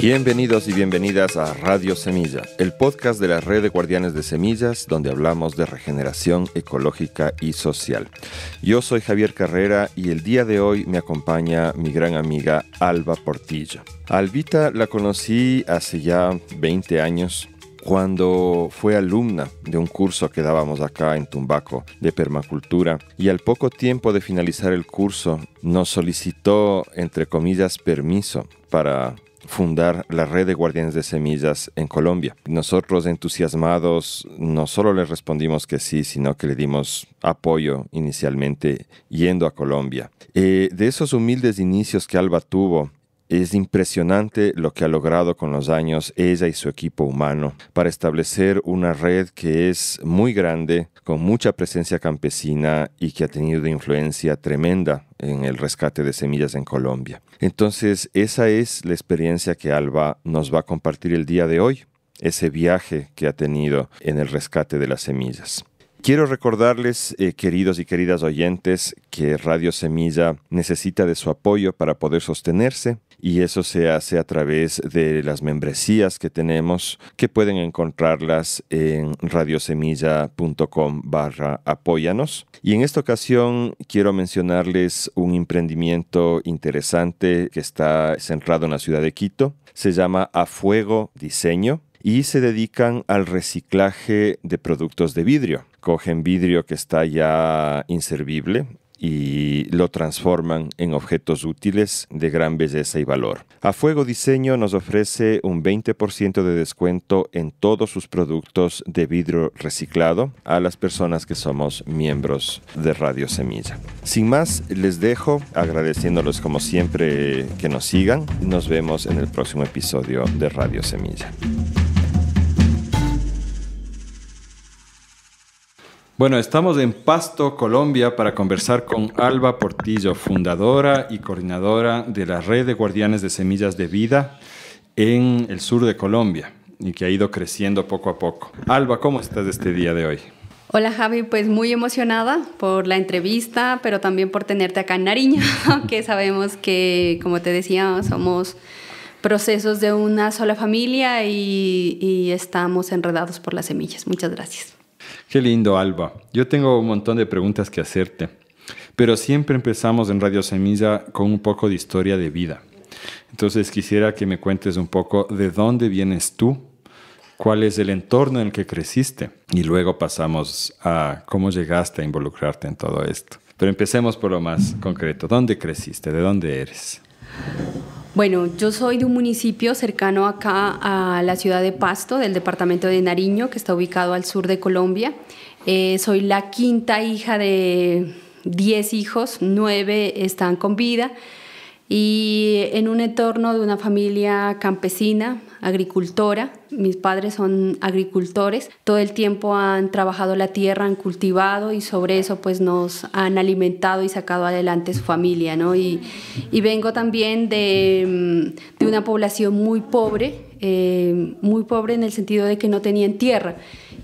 Bienvenidos y bienvenidas a Radio Semilla, el podcast de la red de guardianes de semillas donde hablamos de regeneración ecológica y social. Yo soy Javier Carrera y el día de hoy me acompaña mi gran amiga Alba Portillo. Albita la conocí hace ya 20 años cuando fue alumna de un curso que dábamos acá en Tumbaco de permacultura y al poco tiempo de finalizar el curso nos solicitó, entre comillas, permiso para fundar la red de guardianes de semillas en Colombia. Nosotros entusiasmados no solo le respondimos que sí, sino que le dimos apoyo inicialmente yendo a Colombia. Eh, de esos humildes inicios que Alba tuvo, es impresionante lo que ha logrado con los años ella y su equipo humano para establecer una red que es muy grande, con mucha presencia campesina y que ha tenido de influencia tremenda en el rescate de semillas en Colombia. Entonces, esa es la experiencia que Alba nos va a compartir el día de hoy, ese viaje que ha tenido en el rescate de las semillas. Quiero recordarles, eh, queridos y queridas oyentes, que Radio Semilla necesita de su apoyo para poder sostenerse y eso se hace a través de las membresías que tenemos, que pueden encontrarlas en radiosemilla.com barra apóyanos. Y en esta ocasión quiero mencionarles un emprendimiento interesante que está centrado en la ciudad de Quito. Se llama A Fuego Diseño y se dedican al reciclaje de productos de vidrio. Cogen vidrio que está ya inservible y lo transforman en objetos útiles de gran belleza y valor. A Fuego Diseño nos ofrece un 20% de descuento en todos sus productos de vidrio reciclado a las personas que somos miembros de Radio Semilla. Sin más, les dejo agradeciéndoles como siempre que nos sigan. Nos vemos en el próximo episodio de Radio Semilla. Bueno, estamos en Pasto, Colombia, para conversar con Alba Portillo, fundadora y coordinadora de la Red de Guardianes de Semillas de Vida en el sur de Colombia y que ha ido creciendo poco a poco. Alba, ¿cómo estás este día de hoy? Hola Javi, pues muy emocionada por la entrevista, pero también por tenerte acá en Nariño, que sabemos que, como te decía, somos procesos de una sola familia y, y estamos enredados por las semillas. Muchas gracias. Qué lindo, Alba. Yo tengo un montón de preguntas que hacerte, pero siempre empezamos en Radio Semilla con un poco de historia de vida. Entonces quisiera que me cuentes un poco de dónde vienes tú, cuál es el entorno en el que creciste y luego pasamos a cómo llegaste a involucrarte en todo esto. Pero empecemos por lo más concreto. ¿Dónde creciste? ¿De dónde eres? Bueno, yo soy de un municipio cercano acá a la ciudad de Pasto, del departamento de Nariño, que está ubicado al sur de Colombia. Eh, soy la quinta hija de 10 hijos, nueve están con vida. Y en un entorno de una familia campesina, agricultora, mis padres son agricultores, todo el tiempo han trabajado la tierra, han cultivado y sobre eso pues nos han alimentado y sacado adelante su familia, ¿no? Y, y vengo también de, mm, de, una población muy pobre, eh, muy pobre en el sentido de que no tenían tierra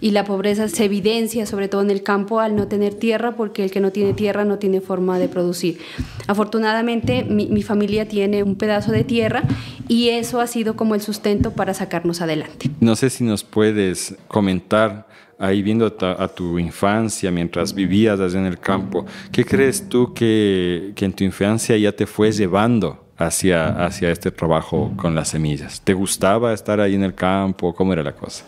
y la pobreza se evidencia sobre todo en el campo al no tener tierra, porque el que no tiene tierra no tiene forma de producir. Afortunadamente mi, familia tiene un pedazo de tierra y eso ha sido como el sustento para sacarnos adelante. No sé si nos puedes comentar ahí viendo a, tu infancia, mientras vivías allá en el campo, ¿qué crees tú que, en tu infancia ya te fue llevando hacia, hacia este trabajo con las semillas? ¿Te gustaba estar ahí en el campo? ¿Cómo era la cosa?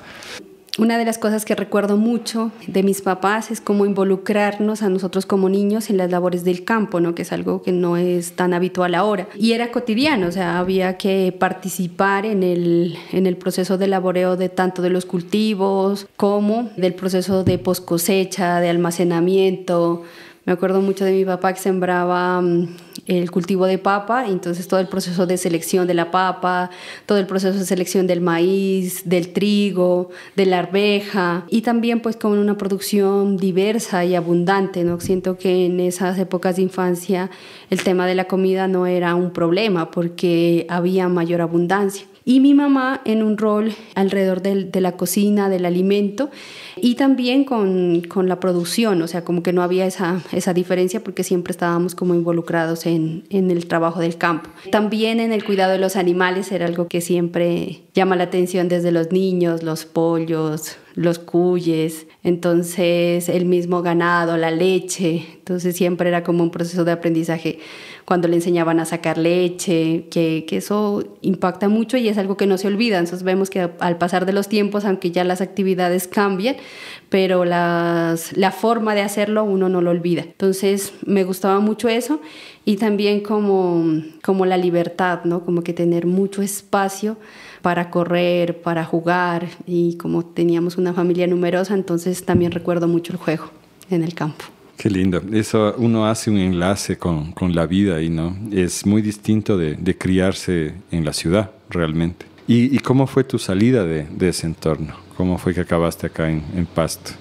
Una de las cosas que recuerdo mucho de mis papás es cómo involucrarnos a nosotros como niños en las labores del campo, ¿no? que es algo que no es tan habitual ahora. Y era cotidiano, o sea, había que participar en el, en el proceso de laboreo de tanto de los cultivos como del proceso de cosecha, de almacenamiento, me acuerdo mucho de mi papá que sembraba mm, el cultivo de papa, entonces todo el proceso de selección de la papa, todo el proceso de selección del maíz, del trigo, de la arveja y también pues con una producción diversa y abundante, ¿no? Siento que en esas épocas de infancia el tema de la comida no era un problema porque había mayor abundancia y mi mamá en un rol alrededor de la cocina, del alimento y también con, la producción, o sea, como que no había esa, esa diferencia porque siempre estábamos como involucrados en, en el trabajo del campo. También en el cuidado de los animales era algo que siempre llama la atención desde los niños, los pollos, los cuyes, entonces el mismo ganado, la leche, entonces siempre era como un proceso de aprendizaje cuando le enseñaban a sacar leche, que, eso impacta mucho y es algo que no se olvida. Entonces vemos que al pasar de los tiempos, aunque ya las actividades cambien, pero la forma de hacerlo uno no lo olvida. Entonces me gustaba mucho eso y también como, como la libertad, ¿no? Como que tener mucho espacio para correr, para jugar y como teníamos una familia numerosa, entonces también recuerdo mucho el juego en el campo. Qué lindo. Eso uno hace un enlace con, con la vida y no es muy distinto de, de criarse en la ciudad realmente. ¿Y, cómo fue tu salida de, ese entorno? ¿Cómo fue que acabaste acá en, en Pasto?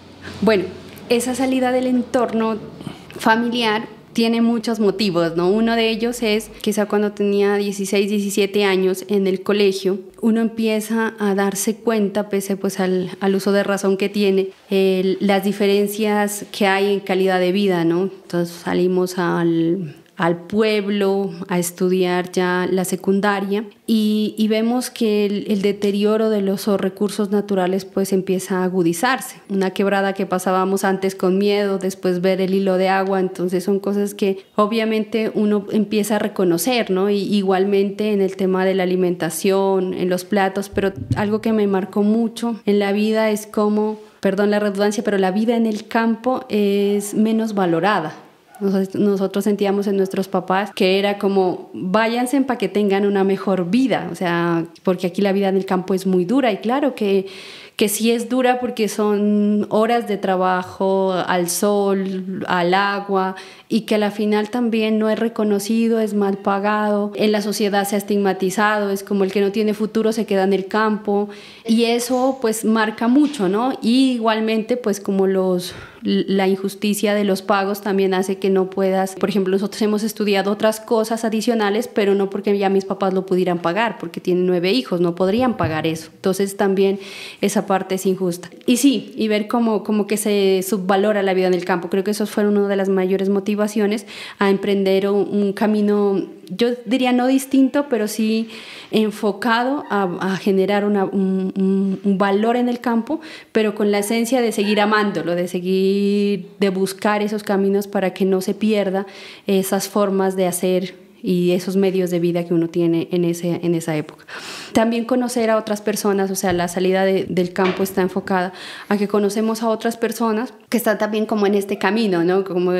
Bueno, esa salida del entorno familiar tiene muchos motivos, ¿no? Uno de ellos es, quizá cuando tenía 16, 17 años en el colegio, uno empieza a darse cuenta, pese pues al, uso de razón que tiene, las diferencias que hay en calidad de vida, ¿no? Entonces salimos al al pueblo a estudiar ya la secundaria y, vemos que el, deterioro de los recursos naturales pues empieza a agudizarse. Una quebrada que pasábamos antes con miedo, después ver el hilo de agua, entonces son cosas que obviamente uno empieza a reconocer, ¿no? Y igualmente en el tema de la alimentación, en los platos, pero algo que me marcó mucho en la vida es como, perdón la redundancia, pero la vida en el campo es menos valorada nosotros sentíamos en nuestros papás que era como, váyanse para que tengan una mejor vida, o sea, porque aquí la vida en el campo es muy dura y claro que, que sí es dura porque son horas de trabajo al sol, al agua y que al la final también no es reconocido, es mal pagado, en la sociedad se ha estigmatizado, es como el que no tiene futuro se queda en el campo y eso pues marca mucho, ¿no? Y igualmente pues como los la injusticia de los pagos también hace que no puedas, por ejemplo, nosotros hemos estudiado otras cosas adicionales, pero no porque ya mis papás lo pudieran pagar, porque tienen nueve hijos, no podrían pagar eso. Entonces también esa parte es injusta. Y sí, y ver cómo, que se subvalora la vida en el campo, creo que eso fue una de las mayores motivaciones a emprender un camino yo diría no distinto, pero sí enfocado a, generar un, valor en el campo, pero con la esencia de seguir amándolo, de seguir, de buscar esos caminos para que no se pierda esas formas de hacer y esos medios de vida que uno tiene en, ese, en esa época. También conocer a otras personas, o sea, la salida del campo está enfocada a que conocemos a otras personas que están también como en este camino, ¿no? Como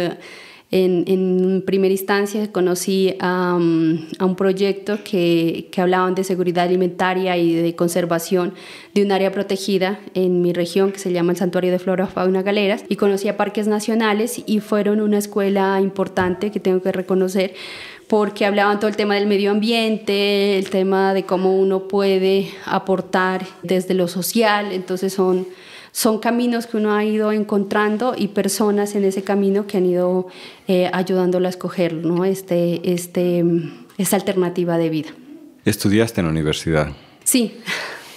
en, primera instancia conocí a, um, un proyecto que, hablaban de seguridad alimentaria y de conservación de un área protegida en mi región que se llama el Santuario de Flora, Fauna, Galeras y conocí a Parques Nacionales y fueron una escuela importante que tengo que reconocer porque hablaban todo el tema del medio ambiente, el tema de cómo uno puede aportar desde lo social, entonces son son caminos que uno ha ido encontrando y personas en ese camino que han ido eh, ayudándolo a escoger ¿no? este, este, esta alternativa de vida. ¿Estudiaste en la universidad? Sí.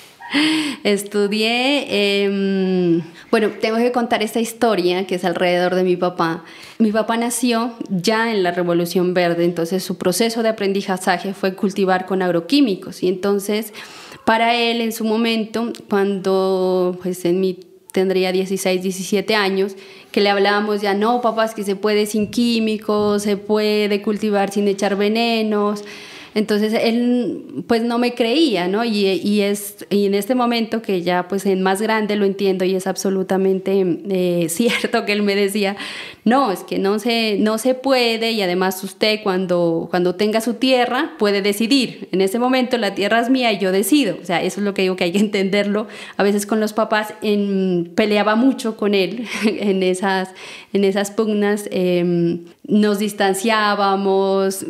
Estudié, em, bueno, tengo que contar esta historia que es alrededor de mi papá. Mi papá nació ya en la Revolución Verde, entonces su proceso de aprendizaje fue cultivar con agroquímicos y entonces para él, en su momento, cuando pues, en mí tendría 16, 17 años, que le hablábamos ya, no, papás, que se puede sin químicos, se puede cultivar sin echar venenos, entonces él pues no me creía, ¿no? Y, es, en este momento que ya pues en más grande lo entiendo y es absolutamente eh, cierto que él me decía, no, es que no se, no se puede y además usted cuando, cuando tenga su tierra puede decidir. En ese momento la tierra es mía y yo decido. O sea, eso es lo que digo que hay que entenderlo. A veces con los papás peleaba mucho con él en esas, en esas pugnas. Em, nos distanciábamos,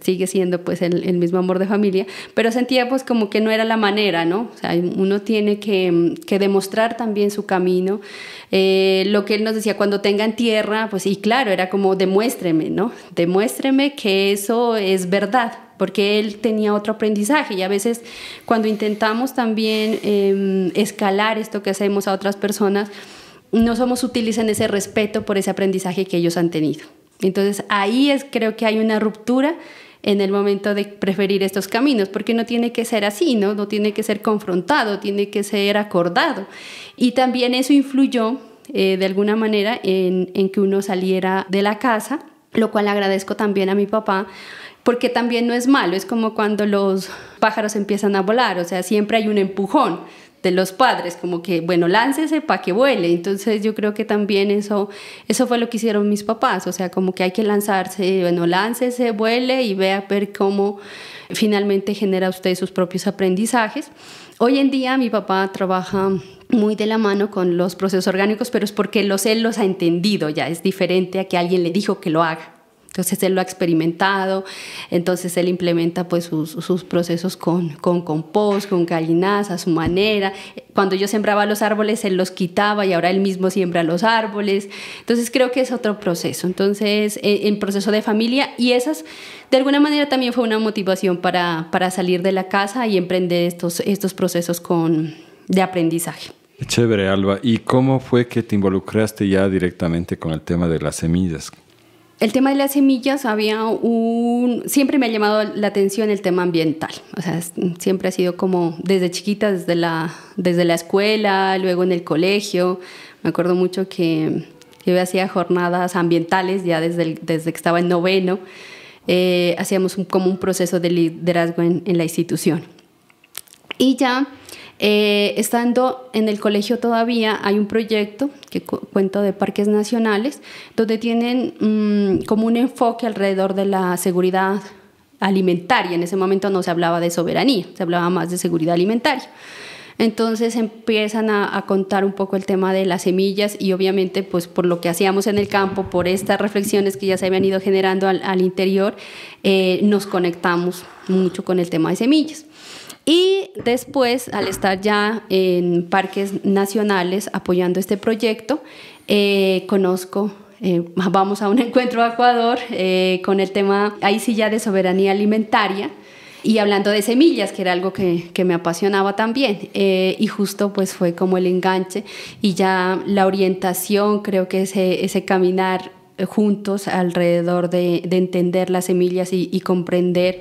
sigue siendo pues el, mismo amor de familia, pero sentía pues como que no era la manera, ¿no? O sea, uno tiene que, demostrar también su camino. Eh, lo que él nos decía, cuando tengan tierra, pues y claro, era como demuéstreme, ¿no? Demuéstreme que eso es verdad, porque él tenía otro aprendizaje y a veces cuando intentamos también em, escalar esto que hacemos a otras personas, no somos útiles en ese respeto por ese aprendizaje que ellos han tenido. Entonces ahí es, creo que hay una ruptura en el momento de preferir estos caminos, porque no tiene que ser así, ¿no? No tiene que ser confrontado, tiene que ser acordado. Y también eso influyó eh, de alguna manera en que uno saliera de la casa, lo cual agradezco también a mi papá, porque también no es malo, es como cuando los pájaros empiezan a volar, o sea, siempre hay un empujón de los padres, como que, bueno, láncese para que vuele. Entonces yo creo que también eso, eso fue lo que hicieron mis papás, o sea, como que hay que lanzarse, bueno, láncese, vuele y vea ver cómo finalmente genera usted sus propios aprendizajes. Hoy en día mi papá trabaja muy de la mano con los procesos orgánicos, pero es porque los, él los ha entendido ya, es diferente a que alguien le dijo que lo haga. Entonces él lo ha experimentado, entonces él implementa pues sus, procesos con, compost, con gallinaza, a su manera. Cuando yo sembraba los árboles, él los quitaba y ahora él mismo siembra los árboles. Entonces creo que es otro proceso. Entonces, e, en proceso de familia y esas, de alguna manera también fue una motivación para, salir de la casa y emprender estos, estos procesos de aprendizaje. Chévere, Alba. ¿Y cómo fue que te involucraste ya directamente con el tema de las semillas? el tema de las semillas había un... Siempre me ha llamado la atención el tema ambiental. O sea, siempre ha sido como desde chiquita, desde la, desde la escuela, luego en el colegio. Me acuerdo mucho que yo hacía jornadas ambientales ya desde, desde que estaba en noveno. Eh, hacíamos un, como un proceso de liderazgo en, en la institución. Y ya eh, estando en el colegio todavía hay un proyecto que cuento de parques nacionales, donde tienen mm, como un enfoque alrededor de la seguridad alimentaria. En ese momento no se hablaba de soberanía, se hablaba más de seguridad alimentaria. Entonces empiezan a, contar un poco el tema de las semillas y obviamente pues por lo que hacíamos en el campo, por estas reflexiones que ya se habían ido generando al, interior, eh, nos conectamos mucho con el tema de semillas. Y después, al estar ya en parques nacionales apoyando este proyecto, eh, conozco eh, vamos a un encuentro a Ecuador eh, con el tema, ahí sí ya de soberanía alimentaria. Y hablando de semillas, que era algo que, me apasionaba también, y justo pues fue como el enganche y ya la orientación, creo que ese, ese caminar juntos alrededor de, entender las semillas y comprender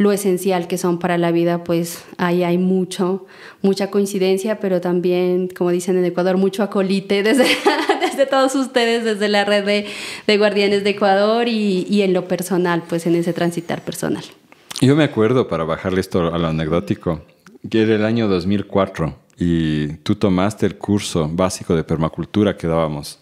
lo esencial que son para la vida, pues ahí hay mucho, mucha coincidencia, pero también, como dicen en Ecuador, mucho acolite desde, todos ustedes, desde la red de, guardianes de Ecuador y, y en lo personal, pues en ese transitar personal. Yo me acuerdo, para bajarle esto a lo anecdótico, que era el año 2004 y tú tomaste el curso básico de permacultura que dábamos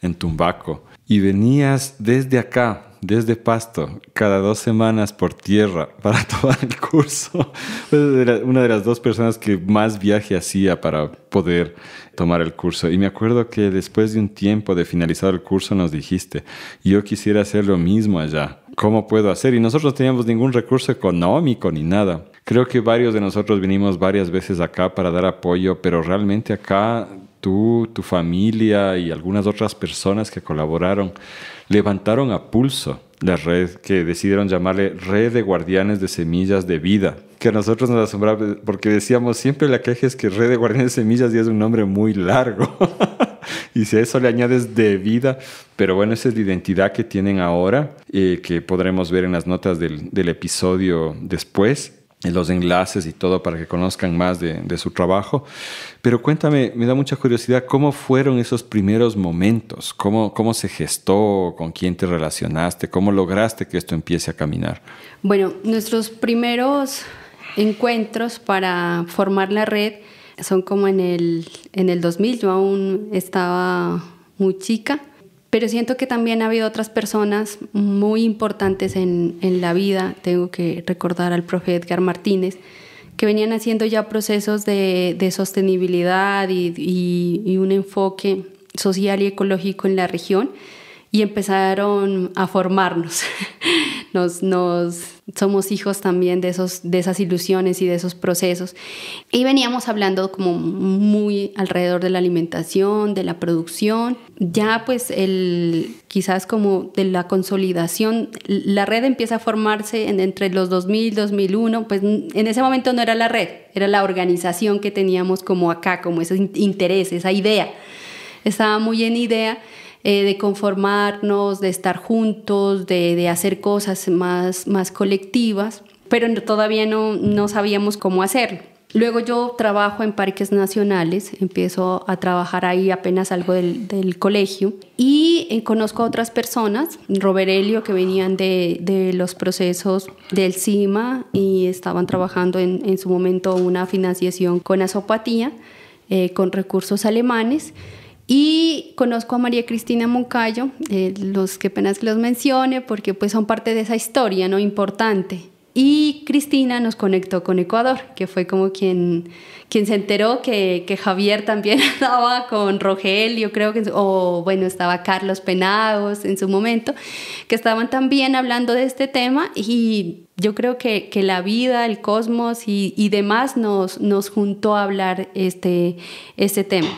en Tumbaco y venías desde acá, desde Pasto cada dos semanas por tierra para tomar el curso. Una de las dos personas que más viaje hacía para poder tomar el curso. Y me acuerdo que después de un tiempo de finalizar el curso nos dijiste, yo quisiera hacer lo mismo allá. ¿Cómo puedo hacer? Y nosotros no teníamos ningún recurso económico ni nada. Creo que varios de nosotros vinimos varias veces acá para dar apoyo, pero realmente acá tú, tu familia y algunas otras personas que colaboraron levantaron a pulso la red que decidieron llamarle Red de Guardianes de Semillas de Vida, que a nosotros nos asombraba porque decíamos siempre la queja es que Red de Guardianes de Semillas ya es un nombre muy largo. y si a eso le añades de vida, pero bueno, esa es la identidad que tienen ahora, eh, que podremos ver en las notas del episodio después los enlaces y todo para que conozcan más de, su trabajo. Pero cuéntame, me da mucha curiosidad, ¿cómo fueron esos primeros momentos? ¿Cómo, cómo se gestó? ¿Con quién te relacionaste? ¿Cómo lograste que esto empiece a caminar? Bueno, nuestros primeros encuentros para formar la red son como en el, en el 2000, yo aún estaba muy chica pero siento que también ha habido otras personas muy importantes en, la vida. Tengo que recordar al profe Edgar Martínez, que venían haciendo ya procesos de, sostenibilidad y, un enfoque social y ecológico en la región y empezaron a formarnos. Nos, nos, somos hijos también de, esos, de esas ilusiones y de esos procesos. Y veníamos hablando como muy alrededor de la alimentación, de la producción, ya pues el, quizás como de la consolidación, la red empieza a formarse entre los 2000, 2001, pues en ese momento no era la red, era la organización que teníamos como acá, como ese interés, esa idea. Estaba muy en idea eh, de conformarnos, de estar juntos, de, hacer cosas más, colectivas, pero todavía no, sabíamos cómo hacerlo. Luego yo trabajo en parques nacionales, empiezo a trabajar ahí apenas algo del, colegio y eh, conozco a otras personas, Robert Roberelio, que venían de, los procesos del CIMA y estaban trabajando en, su momento una financiación con azopatía, eh, con recursos alemanes. Y conozco a María Cristina Moncayo, eh, los que penas que los mencione, porque pues son parte de esa historia no importante. Y Cristina nos conectó con Ecuador, que fue como quien, quien se enteró que, que Javier también estaba con Rogelio, creo que, o bueno, estaba Carlos Penagos en su momento, que estaban también hablando de este tema y yo creo que, que la vida, el cosmos y, y demás nos, nos juntó a hablar este, este tema.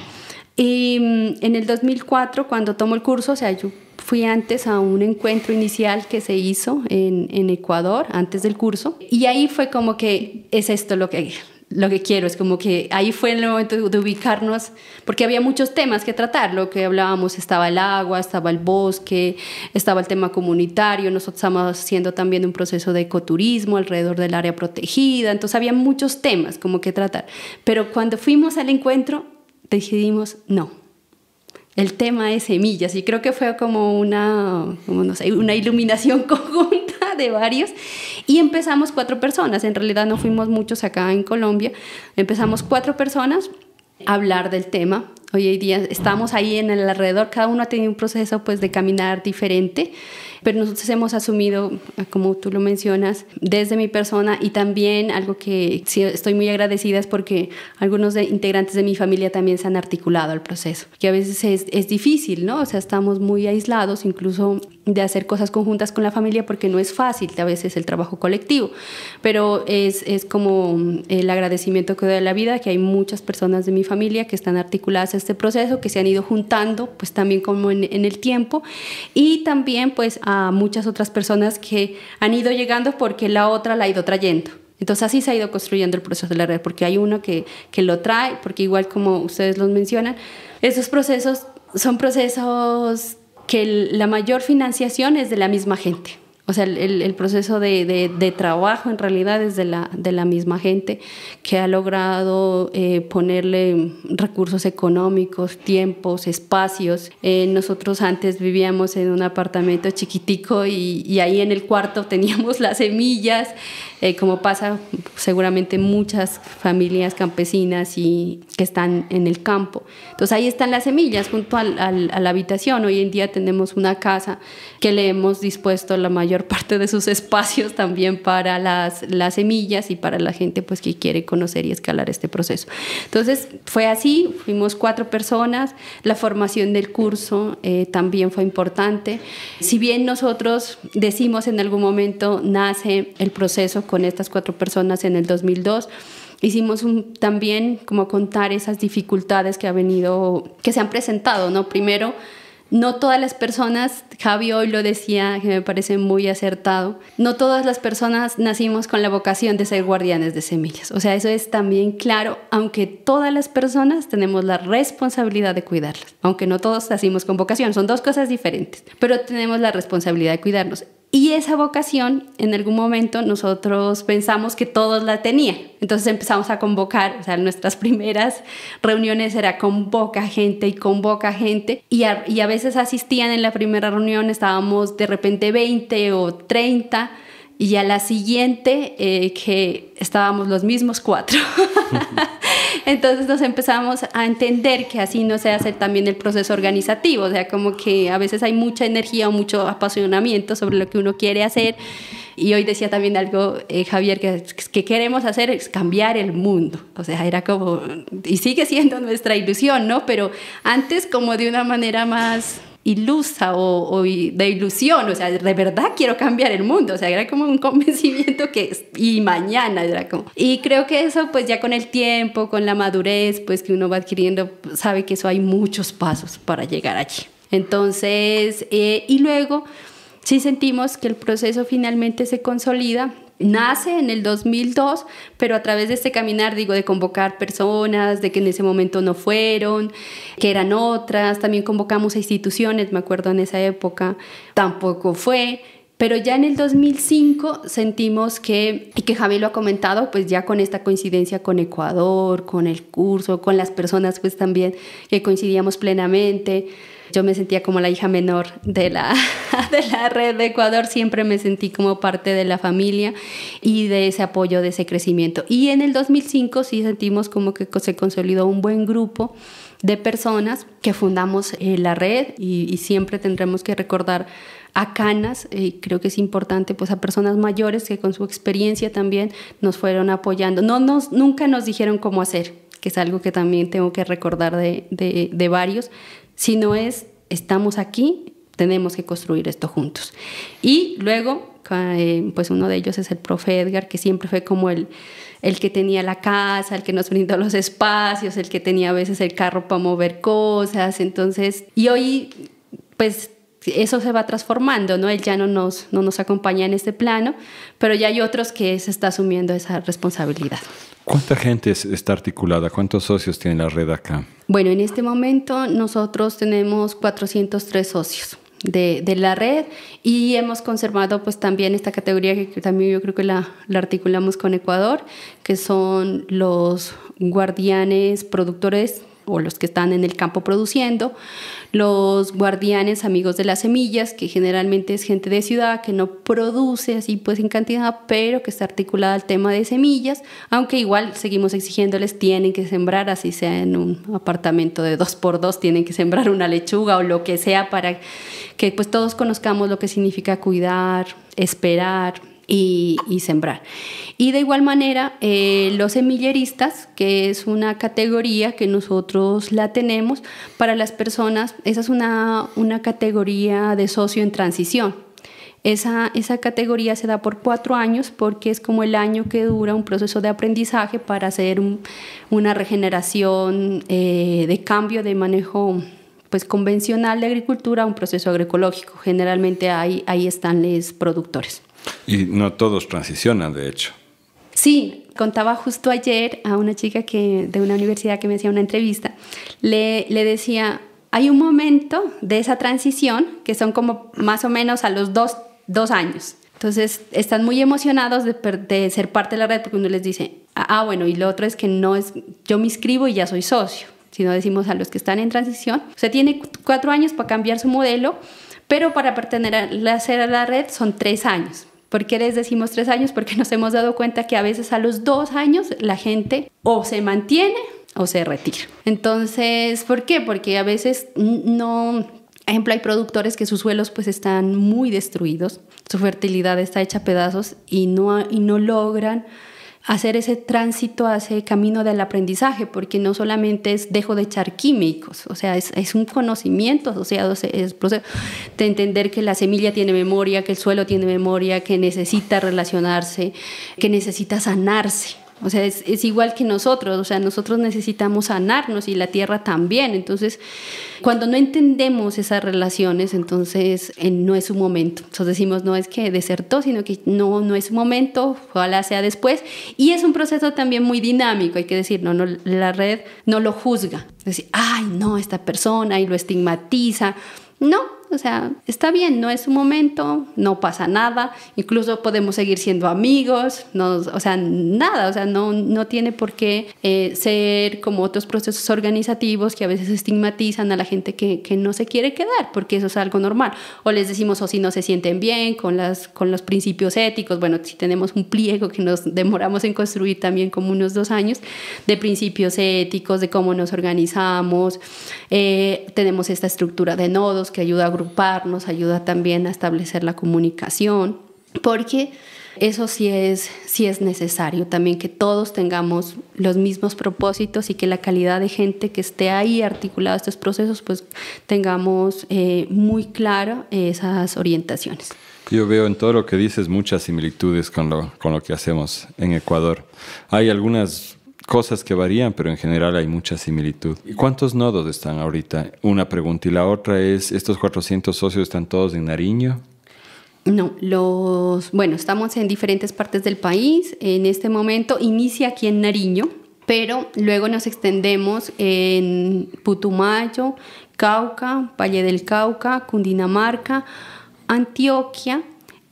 Y mm, en el 2004, cuando tomo el curso, o sea, yo fui antes a un encuentro inicial que se hizo en, en Ecuador, antes del curso, y ahí fue como que es esto lo que, lo que quiero, es como que ahí fue el momento de, ubicarnos, porque había muchos temas que tratar, lo que hablábamos, estaba el agua, estaba el bosque, estaba el tema comunitario, nosotros estábamos haciendo también un proceso de ecoturismo alrededor del área protegida, entonces había muchos temas como que tratar, pero cuando fuimos al encuentro decidimos no. El tema es semillas, y creo que fue como una, una iluminación conjunta de varios, y empezamos cuatro personas, en realidad no fuimos muchos acá en Colombia, empezamos cuatro personas a hablar del tema, hoy en día estamos ahí en el alrededor, cada uno ha tenido un proceso pues de caminar diferente, pero nosotros hemos asumido, ah, como tú lo mencionas, desde mi persona y también algo que estoy muy agradecida es porque algunos integrantes de mi familia también se han articulado al proceso, que a veces es, es difícil, ¿no? O sea, estamos muy aislados incluso de hacer cosas conjuntas con la familia porque no es fácil a veces el trabajo colectivo, pero es, es como el agradecimiento que doy a la vida, que hay muchas personas de mi familia que están articuladas a este proceso, que se han ido juntando pues también como en, el tiempo y también pues muchas otras personas que han ido llegando porque la otra la ha ido trayendo. Entonces así se ha ido construyendo el proceso de la red, porque hay uno que, que lo trae, porque igual como ustedes los mencionan, esos procesos son procesos que la mayor financiación es de la misma gente. O sea, el, proceso de, trabajo en realidad es de la, de la misma gente que ha logrado eh, ponerle recursos económicos, tiempos, espacios. Eh, nosotros antes vivíamos en un apartamento chiquitico y ahí en el cuarto teníamos las semillas eh, como pasa seguramente muchas familias campesinas y que están en el campo. Entonces ahí están las semillas junto a la habitación. Hoy en día tenemos una casa que le hemos dispuesto la mayor parte de sus espacios también para las, las semillas y para la gente pues, que quiere conocer y escalar este proceso. Entonces fue así, fuimos cuatro personas, la formación del curso eh, también fue importante. Si bien nosotros decimos en algún momento nace el proceso con estas cuatro personas en el 2002. Hicimos un, también como contar esas dificultades que ha venido, que se han presentado, ¿no? Primero, no todas las personas, Javi hoy lo decía, que me parece muy acertado, no todas las personas nacimos con la vocación de ser guardianes de semillas. O sea, eso es también claro, aunque todas las personas tenemos la responsabilidad de cuidarlas, aunque no todos nacimos con vocación, son dos cosas diferentes, pero tenemos la responsabilidad de cuidarnos. Y esa vocación, en algún momento nosotros pensamos que todos la tenían. Entonces empezamos a convocar, o sea, nuestras primeras reuniones era convoca gente y convoca gente. Y a, y a veces asistían en la primera reunión, estábamos de repente 20 o 30 y a la siguiente, eh, que estábamos los mismos cuatro. Entonces nos empezamos a entender que así no se hace también el proceso organizativo, o sea, como que a veces hay mucha energía o mucho apasionamiento sobre lo que uno quiere hacer. Y hoy decía también algo, eh, Javier, que, que queremos hacer es cambiar el mundo. O sea, era como, y sigue siendo nuestra ilusión, ¿no? Pero antes como de una manera más ilusa o, de ilusión, o sea, de verdad quiero cambiar el mundo, o sea, era como un convencimiento que y mañana era como. Y creo que eso pues ya con el tiempo, con la madurez, pues que uno va adquiriendo, sabe que eso hay muchos pasos para llegar allí. Entonces, eh, y luego si sentimos que el proceso finalmente se consolida, nace en el 2002, pero a través de este caminar, digo, de convocar personas, de que en ese momento no fueron, que eran otras, también convocamos a instituciones, me acuerdo en esa época, tampoco fue. Pero ya en el 2005 sentimos que, y que Javi lo ha comentado, pues ya con esta coincidencia con Ecuador, con el curso, con las personas pues también que coincidíamos plenamente, yo me sentía como la hija menor de la, de la red de Ecuador, siempre me sentí como parte de la familia y de ese apoyo, de ese crecimiento. Y en el 2005 sí sentimos como que se consolidó un buen grupo de personas que fundamos eh, la red y, siempre tendremos que recordar a canas, eh, creo que es importante, pues a personas mayores que con su experiencia también nos fueron apoyando. No nos, nunca nos dijeron cómo hacer, que es algo que también tengo que recordar de, de, de varios, no es estamos aquí, tenemos que construir esto juntos. Y luego, eh, pues uno de ellos es el profe Edgar, que siempre fue como el, el que tenía la casa, el que nos brindó los espacios, el que tenía a veces el carro para mover cosas. Entonces, y hoy, pues eso se va transformando, ¿no? Él ya no nos, no nos acompaña en este plano, pero ya hay otros que se está asumiendo esa responsabilidad. ¿Cuánta gente está articulada? ¿Cuántos socios tiene la red acá? Bueno, en este momento nosotros tenemos 403 socios. De, la red y hemos conservado pues también esta categoría que también yo creo que la, la articulamos con Ecuador, que son los guardianes productores o los que están en el campo produciendo, los guardianes amigos de las semillas, que generalmente es gente de ciudad que no produce así pues en cantidad, pero que está articulada al tema de semillas, aunque igual seguimos exigiéndoles tienen que sembrar, así sea en un apartamento de dos por dos, tienen que sembrar una lechuga o lo que sea para que pues todos conozcamos lo que significa cuidar, esperar, y, sembrar. Y de igual manera, eh, los semilleristas, que es una categoría que nosotros la tenemos para las personas, esa es una, categoría de socio en transición. Esa, categoría se da por cuatro años porque es como el año que dura un proceso de aprendizaje para hacer una regeneración eh, de cambio de manejo pues, convencional de agricultura a un proceso agroecológico. Generalmente ahí están los productores. Y no todos transicionan, de hecho. Sí, contaba justo ayer a una chica que, de una universidad que me hacía una entrevista, le, le decía, hay un momento de esa transición que son como más o menos a los dos, años. Entonces están muy emocionados de, ser parte de la red porque uno les dice, ah, ah, bueno, y lo otro es que no es, yo me inscribo y ya soy socio, sino decimos a los que están en transición, usted tiene cuatro años para cambiar su modelo, pero para pertenecer a la red son tres años. ¿Por qué les decimos tres años? Porque nos hemos dado cuenta que a veces a los dos años la gente o se mantiene o se retira. Entonces, ¿por qué? Porque a veces no... Ejemplo, hay productores que sus suelos pues están muy destruidos, su fertilidad está hecha pedazos y no, y no logran hacer ese tránsito a ese camino del aprendizaje, porque no solamente es dejo de echar químicos, o sea, es, un conocimiento asociado, es proceso de entender que la semilla tiene memoria, que el suelo tiene memoria, que necesita relacionarse, que necesita sanarse. O sea, es, igual que nosotros, o sea, nosotros necesitamos sanarnos y la tierra también. Entonces, cuando no entendemos esas relaciones, entonces eh, no es su momento. Entonces decimos, no es que desertó, sino que no, no es su momento, ojalá sea después. Y es un proceso también muy dinámico, hay que decir, no, no la red no lo juzga. Decir, ay, no, esta persona y lo estigmatiza. No, o sea, está bien, no es su momento, no pasa nada, incluso podemos seguir siendo amigos, no, o sea, nada, o sea, no, no tiene por qué eh, ser como otros procesos organizativos que a veces estigmatizan a la gente que, no se quiere quedar, porque eso es algo normal. O les decimos, o oh, si no se sienten bien con, las, con los principios éticos, bueno, si tenemos un pliego que nos demoramos en construir también como unos dos años, de principios éticos, de cómo nos organizamos, eh, tenemos esta estructura de nodos que ayuda a nos ayuda también a establecer la comunicación, porque eso sí es, sí es necesario también que todos tengamos los mismos propósitos y que la calidad de gente que esté ahí articulada a estos procesos, pues tengamos eh, muy claro esas orientaciones. Yo veo en todo lo que dices muchas similitudes con lo que hacemos en Ecuador. Hay algunas cosas que varían, pero en general hay mucha similitud. ¿Y cuántos nodos están ahorita? Una pregunta. Y la otra es, ¿estos 400 socios están todos en Nariño? No, los, bueno, estamos en diferentes partes del país. En este momento inicia aquí en Nariño, pero luego nos extendemos en Putumayo, Cauca, Valle del Cauca, Cundinamarca, Antioquia.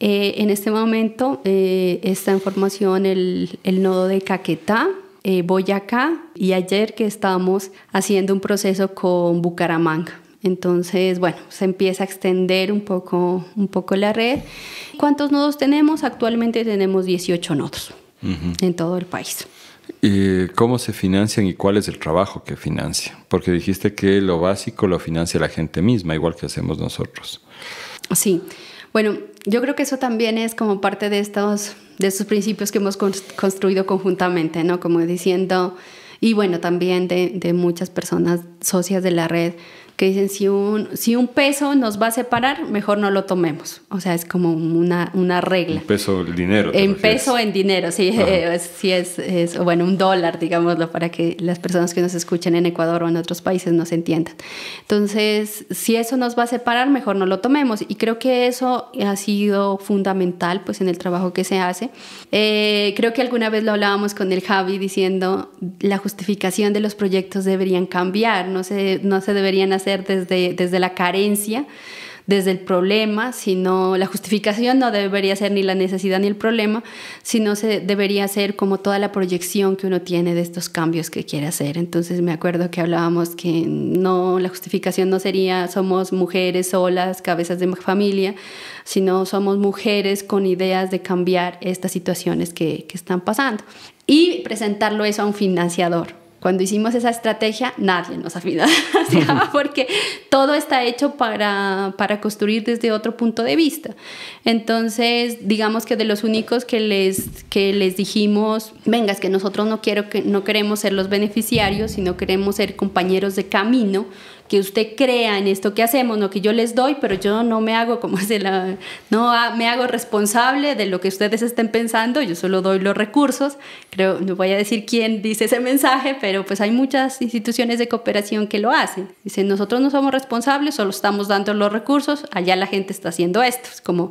Eh, en este momento eh, está en formación el, el nodo de Caquetá, eh, Boyacá y ayer que estábamos haciendo un proceso con Bucaramanga. Entonces, bueno, se empieza a extender un poco, un poco la red. ¿Cuántos nodos tenemos? Actualmente tenemos 18 nodos en todo el país. ¿Y cómo se financian y cuál es el trabajo que financia? Porque dijiste que lo básico lo financia la gente misma, igual que hacemos nosotros. Sí. Bueno, yo creo que eso también es como parte de estos, de estos principios que hemos construido conjuntamente, ¿no? Como diciendo, y bueno, también de, de muchas personas socias de la red, que dicen si un, si un peso nos va a separar, mejor no lo tomemos. O sea, es como una, una regla. Un peso el dinero. En peso en dinero, sí, es, bueno, un dólar, digámoslo, para que las personas que nos escuchen en Ecuador o en otros países nos entiendan. Entonces, si eso nos va a separar, mejor no lo tomemos. Y creo que eso ha sido fundamental pues en el trabajo que se hace. Eh, creo que alguna vez lo hablábamos con el Javi diciendo la justificación de los proyectos deberían cambiar, no se, no se deberían hacer desde, desde la carencia, desde el problema, sino la justificación no debería ser ni la necesidad ni el problema, sino se debería ser como toda la proyección que uno tiene de estos cambios que quiere hacer. Entonces me acuerdo que hablábamos que no la justificación no sería somos mujeres solas, cabezas de familia, sino somos mujeres con ideas de cambiar estas situaciones que, que están pasando y presentarlo eso a un financiador cuando hicimos esa estrategia, nadie nos afinaba, porque todo está hecho para, construir desde otro punto de vista. Entonces, digamos que de los únicos que les, que les dijimos, venga, es que nosotros no, quiero que, no queremos ser los beneficiarios, sino queremos ser compañeros de camino, que usted crea en esto que hacemos, no que yo les doy, pero yo no me hago como la, no me hago responsable de lo que ustedes estén pensando, yo solo doy los recursos. Creo, no voy a decir quién dice ese mensaje, pero pues hay muchas instituciones de cooperación que lo hacen. Dicen, nosotros no somos responsables, solo estamos dando los recursos, allá la gente está haciendo esto. Es como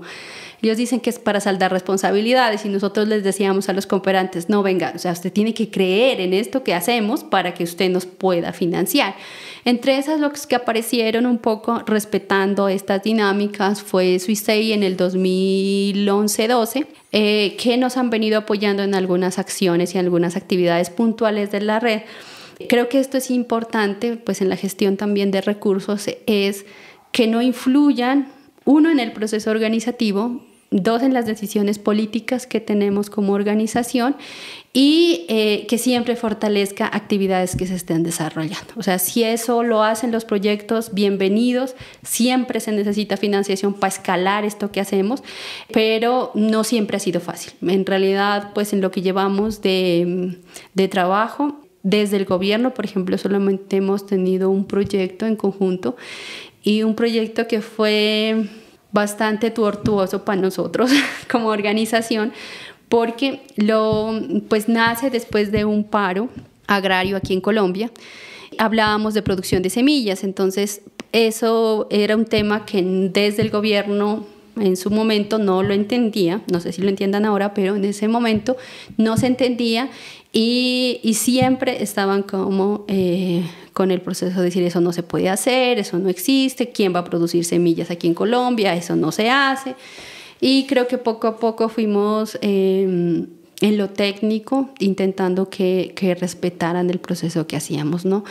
ellos dicen que es para saldar responsabilidades y nosotros les decíamos a los cooperantes, no, venga, o sea, usted tiene que creer en esto que hacemos para que usted nos pueda financiar. Entre esas lo que aparecieron un poco respetando estas dinámicas fue Suisei en el 2011-12, eh, que nos han venido apoyando en algunas acciones y en algunas actividades puntuales de la red. Creo que esto es importante, pues en la gestión también de recursos, es que no influyan, uno, en el proceso organizativo, dos en las decisiones políticas que tenemos como organización y eh, que siempre fortalezca actividades que se estén desarrollando. O sea, si eso lo hacen los proyectos, bienvenidos, siempre se necesita financiación para escalar esto que hacemos, pero no siempre ha sido fácil. En realidad, pues en lo que llevamos de, de trabajo, desde el gobierno, por ejemplo, solamente hemos tenido un proyecto en conjunto y un proyecto que fue bastante tortuoso para nosotros como organización, porque lo, pues nace después de un paro agrario aquí en Colombia. Hablábamos de producción de semillas, entonces eso era un tema que desde el gobierno en su momento no lo entendía, no sé si lo entiendan ahora, pero en ese momento no se entendía y, siempre estaban como eh, con el proceso de decir eso no se puede hacer, eso no existe, quién va a producir semillas aquí en Colombia, eso no se hace. Y creo que poco a poco fuimos... Eh, en lo técnico, intentando que, respetaran el proceso que hacíamos. ¿no?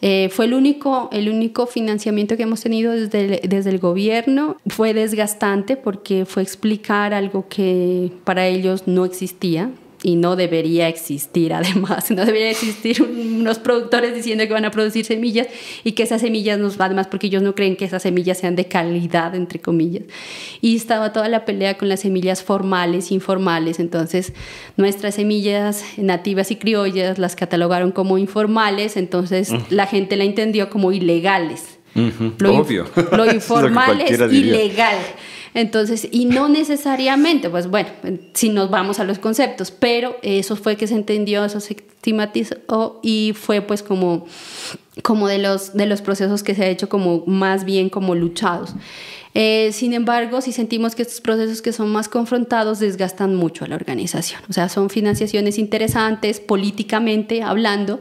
Eh, fue el único, el único financiamiento que hemos tenido desde desde el gobierno. Fue desgastante porque fue explicar algo que para ellos no existía, y no debería existir además, no debería existir unos productores diciendo que van a producir semillas y que esas semillas nos van más porque ellos no creen que esas semillas sean de calidad, entre comillas. Y estaba toda la pelea con las semillas formales, informales, entonces nuestras semillas nativas y criollas las catalogaron como informales, entonces la gente la entendió como ilegales. lo Obvio. lo informal es ilegal. Entonces, y no necesariamente, pues bueno, si nos vamos a los conceptos, pero eso fue que se entendió, eso se estigmatizó y fue pues como, como de, los, de los procesos que se ha hecho como más bien como luchados. Eh, sin embargo, si sentimos que estos procesos que son más confrontados desgastan mucho a la organización, o sea, son financiaciones interesantes políticamente hablando,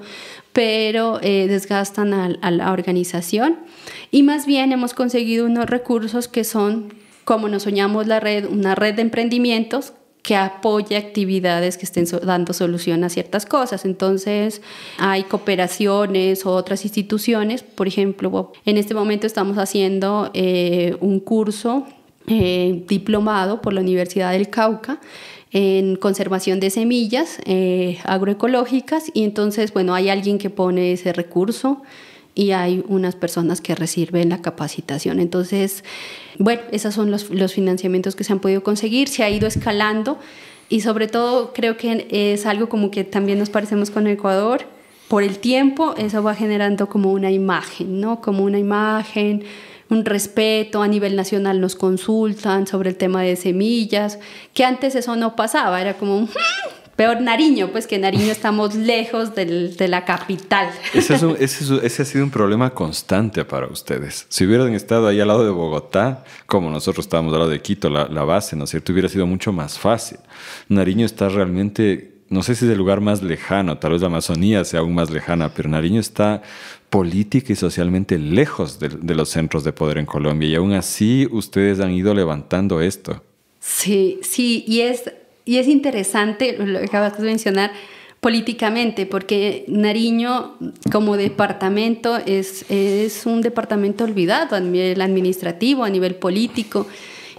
pero eh, desgastan a, la organización. Y más bien hemos conseguido unos recursos que son como nos soñamos la red, una red de emprendimientos que apoye actividades que estén dando solución a ciertas cosas. Entonces, hay cooperaciones o otras instituciones. Por ejemplo, en este momento estamos haciendo eh, un curso eh, diplomado por la Universidad del Cauca en conservación de semillas eh, agroecológicas y entonces, bueno, hay alguien que pone ese recurso y hay unas personas que reciben la capacitación. Entonces, bueno, esos son los, financiamientos que se han podido conseguir, se ha ido escalando y sobre todo creo que es algo como que también nos parecemos con Ecuador. Por el tiempo, eso va generando como una imagen, ¿no? Como una imagen, un respeto a nivel nacional, nos consultan sobre el tema de semillas, que antes eso no pasaba, era como, un... Mm, peor Nariño, pues que Nariño estamos lejos de la capital. Ese, ha sido un problema constante para ustedes. Si hubieran estado ahí al lado de Bogotá, como nosotros estábamos al lado de Quito, la, base, ¿no es cierto? Hubiera sido mucho más fácil. Nariño está realmente no sé si es el lugar más lejano, tal vez la Amazonía sea aún más lejana, pero Nariño está política y socialmente lejos de, de, los centros de poder en Colombia y aún así ustedes han ido levantando esto. Sí, sí, y es y es interesante lo que acabas de mencionar políticamente, porque Nariño como departamento es, es un departamento olvidado a nivel administrativo, a nivel político.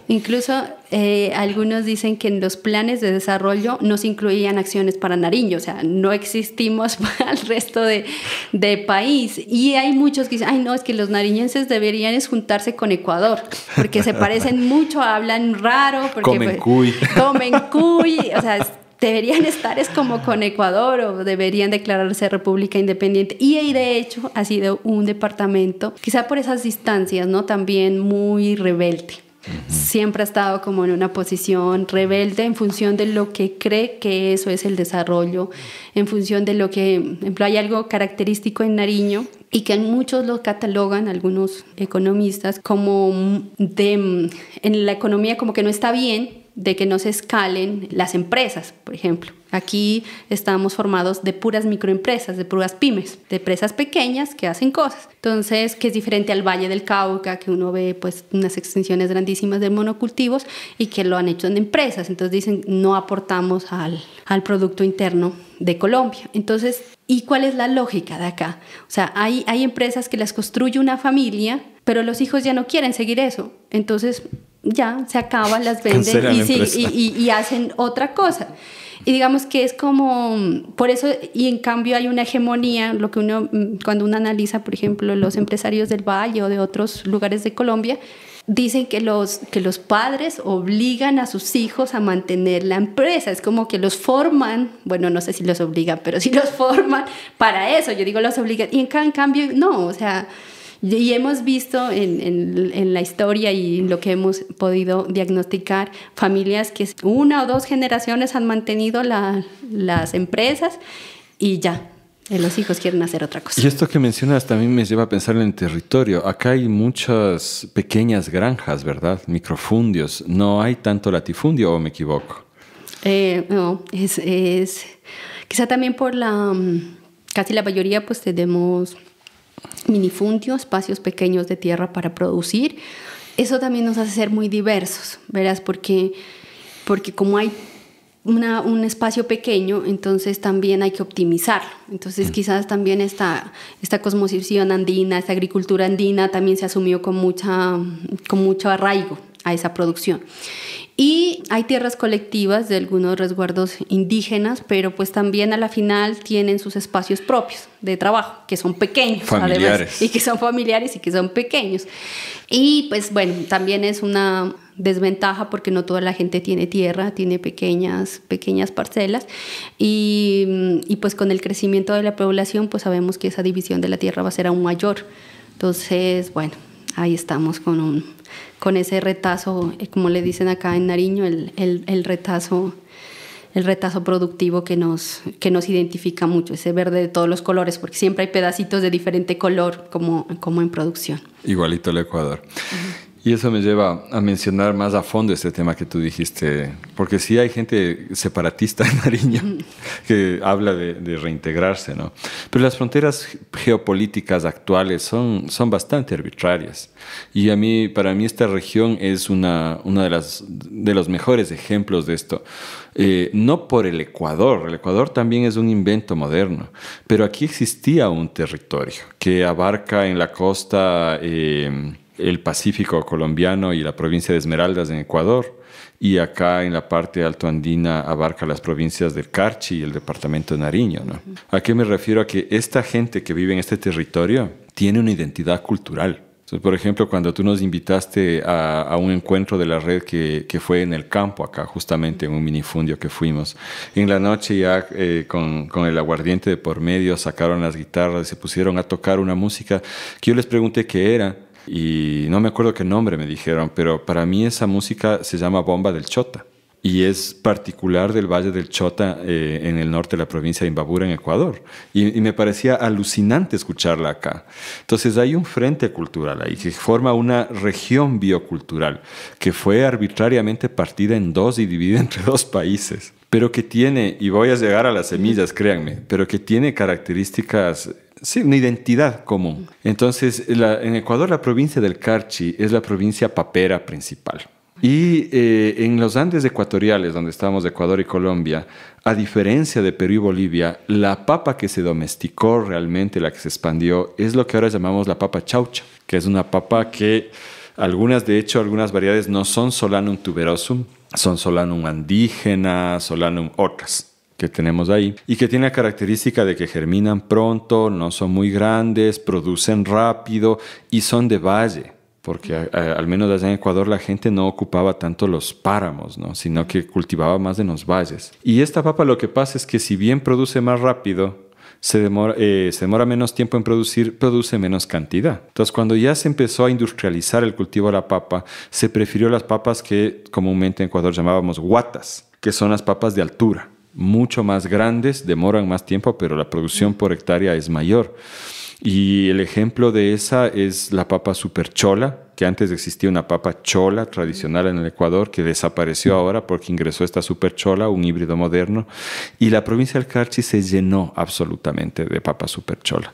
Incluso eh, algunos dicen que en los planes de desarrollo no se incluían acciones para Nariño, o sea, no existimos para el resto de, país. Y hay muchos que dicen, ay, no, es que los nariñenses deberían juntarse con Ecuador, porque se parecen mucho, hablan raro. Porque, comen pues, cuy. Comen cuy, o sea, deberían estar es como con Ecuador o deberían declararse república independiente. Y ahí de hecho ha sido un departamento, quizá por esas distancias, ¿no? También muy rebelde. Siempre ha estado como en una posición rebelde en función de lo que cree que eso es el desarrollo, en función de lo que, ejemplo, hay algo característico en Nariño y que muchos lo catalogan, algunos economistas, como de, en la economía como que no está bien, de que no se escalen las empresas, por ejemplo. Aquí estamos formados de puras microempresas, de puras pymes, de empresas pequeñas que hacen cosas. Entonces, que es diferente al Valle del Cauca, que uno ve pues unas extensiones grandísimas de monocultivos y que lo han hecho en empresas. Entonces dicen, no aportamos al, Producto Interno de Colombia. Entonces, ¿y cuál es la lógica de acá? O sea, hay, hay empresas que las construye una familia, pero los hijos ya no quieren seguir eso. Entonces, ya, se acaban, las venden y, hacen otra cosa. Y digamos que es como, por eso, y en cambio hay una hegemonía, lo que uno, mm, cuando uno analiza, por ejemplo, los empresarios del Valle o de otros lugares de Colombia, dicen que los, que los padres obligan a sus hijos a mantener la empresa. Es como que los forman, bueno, no sé si los obligan, pero si los forman para eso. Yo digo los obligan. Y en cambio, no, o sea, y hemos visto en, en, la historia y lo que hemos podido diagnosticar familias que una o dos generaciones han mantenido las empresas y ya, eh, los hijos quieren hacer otra cosa. Y esto que mencionas también me lleva a pensar en el territorio. Acá hay muchas pequeñas granjas, ¿verdad? Microfundios. No hay tanto latifundio, ¿o me equivoco? Eh, no, es, es, quizá también por la... Mm, casi la mayoría pues tenemos minifundio, espacios pequeños de tierra para producir. Eso también nos hace ser muy diversos, verás, porque, porque como hay un espacio pequeño, entonces también hay que optimizarlo. Entonces quizás también esta, esta cosmovisión andina, esta agricultura andina también se asumió con, mucha, con mucho arraigo a esa producción. Y hay tierras colectivas de algunos resguardos indígenas, pero pues también a la final tienen sus espacios propios de trabajo, que son pequeños. Familiares. y que son familiares y que son pequeños. Y pues bueno, también es una desventaja porque no toda la gente tiene tierra, tiene pequeñas, pequeñas parcelas y pues con el crecimiento de la población pues sabemos que esa división de la tierra va a ser aún mayor. Entonces, bueno, ahí estamos con un con ese retazo, eh, como le dicen acá en Nariño, el, retazo el retazo productivo que nos, que nos identifica mucho, ese verde de todos los colores, porque siempre hay pedacitos de diferente color como, como en producción. Igualito el Ecuador. Y eso me lleva a mencionar más a fondo este tema que tú dijiste, porque sí hay gente separatista en Nariño que habla de, reintegrarse, ¿no? Pero las fronteras geopolíticas actuales son, son bastante arbitrarias. Y a mí, para mí esta región es una, una de, las, de los mejores ejemplos de esto. Eh, no por el Ecuador, el Ecuador también es un invento moderno, pero aquí existía un territorio que abarca en la costa... Eh, el Pacífico colombiano y la provincia de Esmeraldas en Ecuador. Y acá en la parte alto andina abarca las provincias del Carchi y el departamento de Nariño. ¿no? ¿A qué me refiero? A que esta gente que vive en este territorio tiene una identidad cultural. por ejemplo, cuando tú nos invitaste a, un encuentro de la red que, fue en el campo, acá justamente en un minifundio que fuimos, en la noche ya eh, con, con, el aguardiente de por medio sacaron las guitarras y se pusieron a tocar una música que yo les pregunté qué era y no me acuerdo qué nombre me dijeron, pero para mí esa música se llama Bomba del Chota y es particular del Valle del Chota eh, en el norte de la provincia de Imbabura, en Ecuador. Y, y, me parecía alucinante escucharla acá. Entonces hay un frente cultural ahí que forma una región biocultural que fue arbitrariamente partida en dos y dividida entre dos países, pero que tiene, y voy a llegar a las semillas, créanme, pero que tiene características sí, una identidad común. Entonces, en Ecuador la provincia del Carchi es la provincia papera principal. Y eh, en los Andes ecuatoriales, donde estamos, Ecuador y Colombia, a diferencia de Perú y Bolivia, la papa que se domesticó realmente, la que se expandió, es lo que ahora llamamos la papa chaucha, que es una papa que algunas, de hecho, algunas variedades no son Solanum tuberosum, son Solanum andígena, Solanum otras que tenemos ahí y que tiene la característica de que germinan pronto, no son muy grandes, producen rápido y son de valle, porque al menos allá en Ecuador la gente no ocupaba tanto los páramos, ¿no? sino que cultivaba más en los valles. Y esta papa lo que pasa es que si bien produce más rápido, se demora, eh, se demora, menos tiempo en producir, produce menos cantidad. Entonces, cuando ya se empezó a industrializar el cultivo de la papa, se prefirió las papas que comúnmente en Ecuador llamábamos guatas, que son las papas de altura mucho más grandes, demoran más tiempo, pero la producción por hectárea es mayor. Y el ejemplo de esa es la papa superchola, que antes existía una papa chola tradicional en el Ecuador, que desapareció ahora porque ingresó esta superchola, un híbrido moderno, y la provincia del Carchi se llenó absolutamente de papa super chola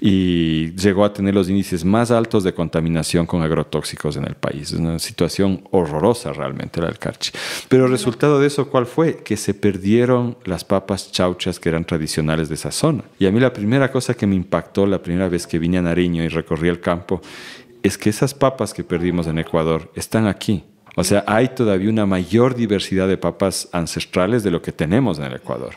y llegó a tener los índices más altos de contaminación con agrotóxicos en el país. Es una situación horrorosa realmente la del Carchi. Pero el resultado de eso, ¿cuál fue? Que se perdieron las papas chauchas que eran tradicionales de esa zona. Y a mí la primera cosa que me impactó la primera vez que vine a Nariño y recorrí el campo es que esas papas que perdimos en Ecuador están aquí. O sea, hay todavía una mayor diversidad de papas ancestrales de lo que tenemos en el Ecuador.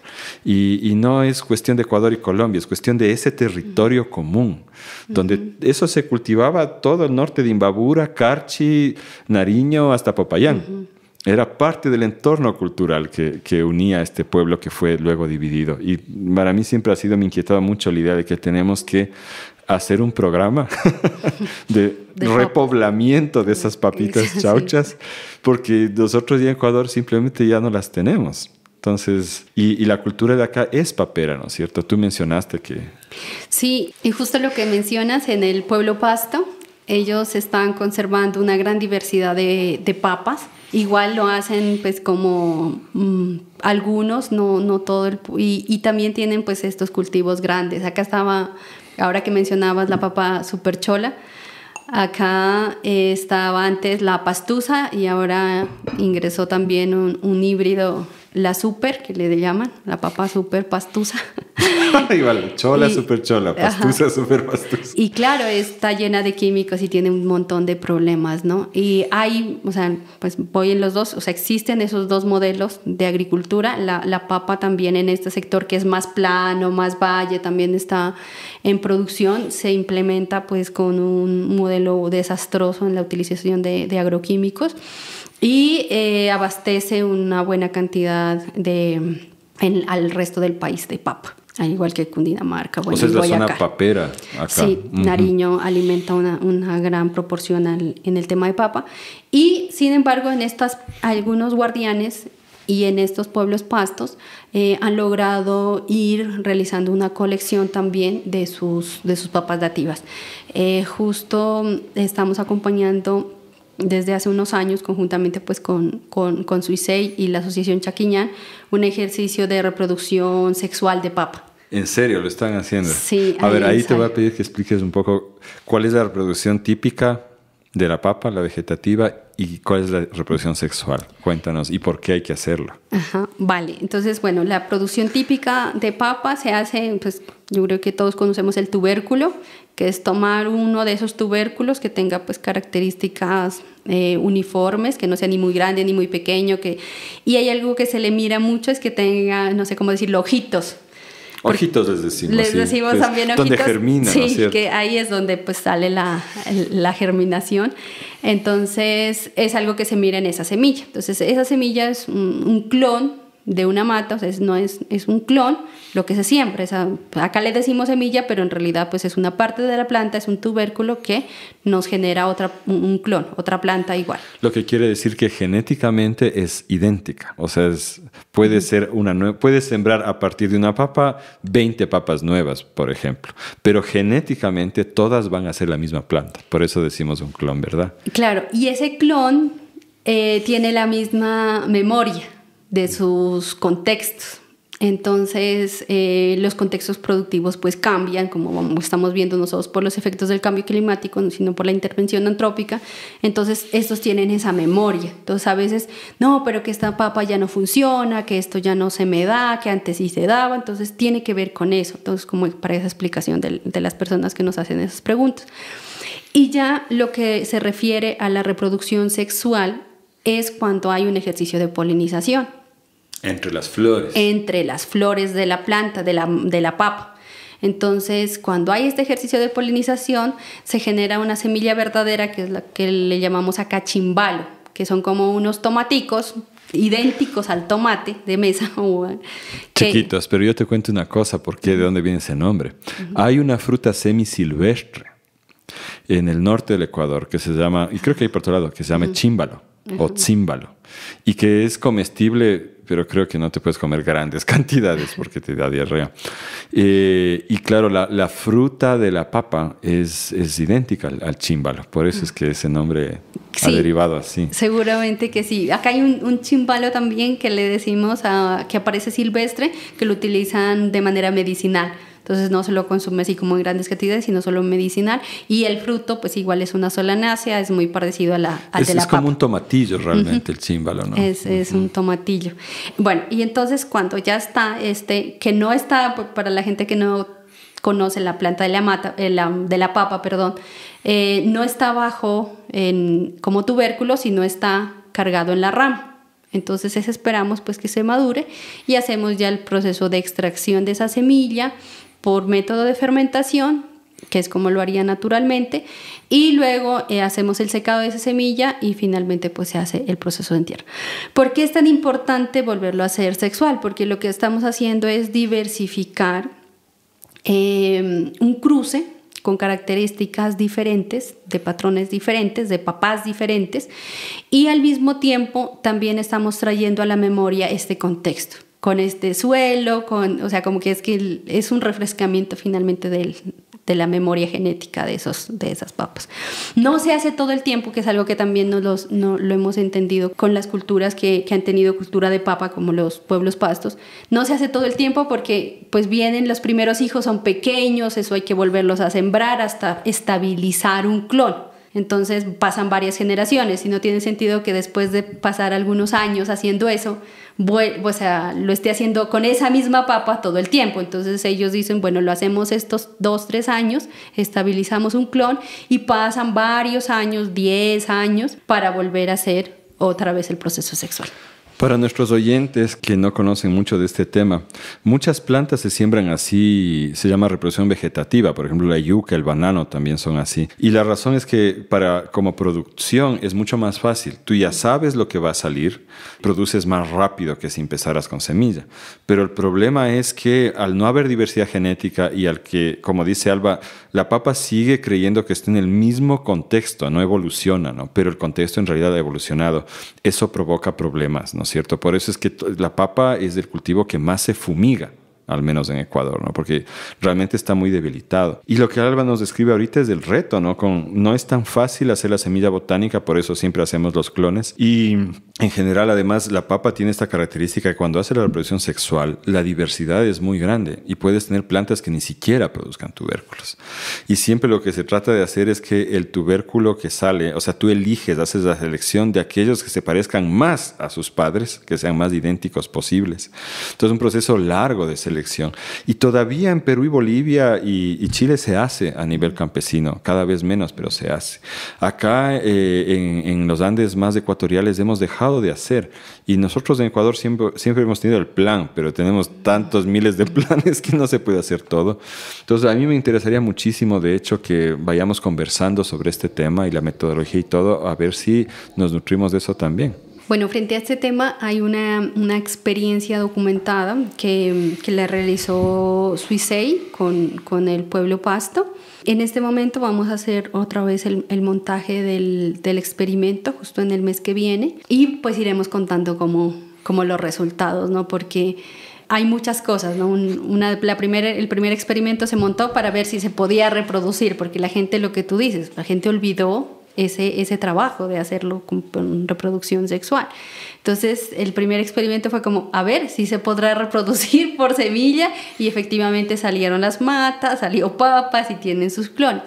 Y, no es cuestión de Ecuador y Colombia, es cuestión de ese territorio común, donde eso se cultivaba todo el norte de Imbabura, Carchi, Nariño, hasta Popayán. era parte del entorno cultural que, que, unía a este pueblo que fue luego dividido. Y para mí siempre ha sido, me inquietaba mucho la idea de que tenemos que hacer un programa de, repoblamiento de esas papitas chauchas, porque nosotros ya en Ecuador simplemente ya no las tenemos. Entonces, y, la cultura de acá es papera, ¿no es cierto? Tú mencionaste que... Sí, y justo lo que mencionas en el pueblo pasto, ellos están conservando una gran diversidad de, papas. Igual lo hacen pues como mm, algunos, no, no todo el... Y, y, también tienen pues estos cultivos grandes. Acá estaba ahora que mencionabas la papa superchola, acá eh, estaba antes la pastusa y ahora ingresó también un, un híbrido la super, que le llaman, la papa super pastusa. chola, y, super chola, pastusa, super pastusa. Y claro, está llena de químicos y tiene un montón de problemas, ¿no? Y hay, o sea, pues voy en los dos, o sea, existen esos dos modelos de agricultura. La, papa también en este sector que es más plano, más valle, también está en producción, se implementa pues con un modelo desastroso en la utilización de agroquímicos y eh, abastece una buena cantidad de, al resto del país de papa. Al igual que Cundinamarca, bueno, o es la zona papera acá. Sí, Nariño alimenta una, una gran proporción en el tema de papa. Y sin embargo, en estas, algunos guardianes y en estos pueblos pastos eh, han logrado ir realizando una colección también de sus, de sus papas dativas. Eh, justo estamos acompañando desde hace unos años, conjuntamente pues con, con, con Suisei y la Asociación Chaquiñán, un ejercicio de reproducción sexual de papa. ¿En serio lo están haciendo? Sí. A ver, ahí te voy a pedir que expliques un poco cuál es la reproducción típica de la papa, la vegetativa y cuál es la reproducción sexual. Cuéntanos y por qué hay que hacerlo. Ajá, vale. Entonces, bueno, la producción típica de papa se hace, pues yo creo que todos conocemos el tubérculo, que es tomar uno de esos tubérculos que tenga pues características eh, uniformes, que no sea ni muy grande ni muy pequeño, que y hay algo que se le mira mucho es que tenga, no sé cómo decir, ojitos Ojitos les decimos. Les decimos también ojitos. Donde germina. Sí, que ahí es donde pues sale la, la, germinación. Entonces es algo que se mira en esa semilla. Entonces esa semilla es un clon de una mata, o sea, es, no es, es un clon, lo que se siembra. acá le decimos semilla, pero en realidad pues es una parte de la planta, es un tubérculo que nos genera otra, un clon, otra planta igual. Lo que quiere decir que genéticamente es idéntica, o sea, puede ser una puede sembrar a partir de una papa 20 papas nuevas, por ejemplo, pero genéticamente todas van a ser la misma planta, por eso decimos un clon, ¿verdad? Claro, y ese clon eh, tiene la misma memoria de sus contextos. Entonces, eh, los contextos productivos pues cambian, como estamos viendo nosotros por los efectos del cambio climático, sino por la intervención antrópica. Entonces, estos tienen esa memoria. Entonces, a veces, no, pero que esta papa ya no funciona, que esto ya no se me da, que antes sí se daba. Entonces, tiene que ver con eso. Entonces, como para esa explicación de las personas que nos hacen esas preguntas. Y ya lo que se refiere a la reproducción sexual es cuando hay un ejercicio de polinización. Entre las flores. Entre las flores de la planta, de la, papa. Entonces, cuando hay este ejercicio de polinización, se genera una semilla verdadera que es la que le llamamos acá chimbalo, que son como unos tomaticos idénticos al tomate de mesa. Eh, Chiquitos, pero yo te cuento una cosa, porque de dónde viene ese nombre. Hay una fruta semisilvestre en el norte del Ecuador que se llama, y creo que hay por otro lado, que se llama chimbalo o címbalo, y que es comestible pero creo que no te puedes comer grandes cantidades porque te da diarrea. Eh, y claro, la, fruta de la papa es, es idéntica al, chimbalo, por eso es que ese nombre ha derivado así. Seguramente que sí. Acá hay un, un chimbalo también que le decimos a, que aparece silvestre, que lo utilizan de manera medicinal. Entonces no se lo consume así como en grandes cantidades, sino solo medicinal. Y el fruto, pues igual es una sola solanácea, es muy parecido a la, es, como un tomatillo realmente el címbalo, ¿no? Es, un tomatillo. Bueno, y entonces cuando ya está, este, que no está, pues, para la gente que no conoce la planta de la, mata, eh, de la papa, perdón, eh, no está bajo en, como tubérculo, sino está cargado en la rama. Entonces esperamos pues que se madure y hacemos ya el proceso de extracción de esa semilla por método de fermentación, que es como lo haría naturalmente, y luego eh, hacemos el secado de esa semilla y finalmente pues se hace el proceso de entierro. ¿Por qué es tan importante volverlo a hacer sexual? Porque lo que estamos haciendo es diversificar em, un cruce con características diferentes, de patrones diferentes, de papás diferentes, y al mismo tiempo también estamos trayendo a la memoria este contexto con este suelo, con, o sea, como que es que es un refrescamiento finalmente de la memoria genética de, esos, de esas papas. No se hace todo el tiempo, que es algo que también no, lo hemos entendido con las culturas que, que, han tenido cultura de papa, como los pueblos pastos. No se hace todo el tiempo porque pues vienen los primeros hijos, son pequeños, eso hay que volverlos a sembrar hasta estabilizar un clon. Entonces pasan varias generaciones y no tiene sentido que después de pasar algunos años haciendo eso, lo esté haciendo con esa misma papa todo el tiempo. Entonces ellos dicen, bueno, lo hacemos estos dos, tres años, estabilizamos un clon y pasan varios años, diez años, para volver a hacer otra vez el proceso sexual. Para nuestros oyentes que no conocen mucho de este tema, muchas plantas se siembran así, se llama reproducción vegetativa, por ejemplo la yuca, el banano también son así. Y la razón es que para como producción es mucho más fácil. Tú ya sabes lo que va a salir, produces más rápido que si empezaras con semilla. Pero el problema es que al no haber diversidad genética y al que, como dice Alba, la papa sigue creyendo que está en el mismo contexto, no evoluciona, ¿no? Pero el contexto en realidad ha evolucionado. Eso provoca problemas, ¿no? cierto? Por eso es que la papa es el cultivo que más se fumiga al menos en Ecuador, ¿no? Porque realmente está muy debilitado. Y lo que Alba nos describe ahorita es el reto, ¿no? Con, no es tan fácil hacer la semilla botánica, por eso siempre hacemos los clones. Y en general, además, la papa tiene esta característica que cuando hace la reproducción sexual, la diversidad es muy grande y puedes tener plantas que ni siquiera produzcan tubérculos. Y siempre lo que se trata de hacer es que el tubérculo que sale, o sea, tú eliges, haces la selección de aquellos que se parezcan más a sus padres, que sean más idénticos posibles. Entonces, un proceso largo de selección y todavía en Perú y Bolivia y, Chile se hace a nivel campesino, cada vez menos, pero se hace. Acá eh, en, en, los Andes más ecuatoriales hemos dejado de hacer y nosotros en Ecuador siempre, siempre hemos tenido el plan, pero tenemos tantos miles de planes que no se puede hacer todo. Entonces a mí me interesaría muchísimo, de hecho, que vayamos conversando sobre este tema y la metodología y todo, a ver si nos nutrimos de eso también. Bueno, frente a este tema hay una, experiencia documentada que, la realizó Suisei con, el pueblo Pasto. En este momento vamos a hacer otra vez el, montaje del, experimento justo en el mes que viene y pues iremos contando como, como los resultados, ¿no? Porque hay muchas cosas, Una, la el primer experimento se montó para ver si se podía reproducir, porque la gente, lo que tú dices, la gente olvidó ese, ese trabajo de hacerlo con, reproducción sexual. Entonces, el primer experimento fue como, a ver si se podrá reproducir por semilla y efectivamente salieron las matas, salió papas y tienen sus clones.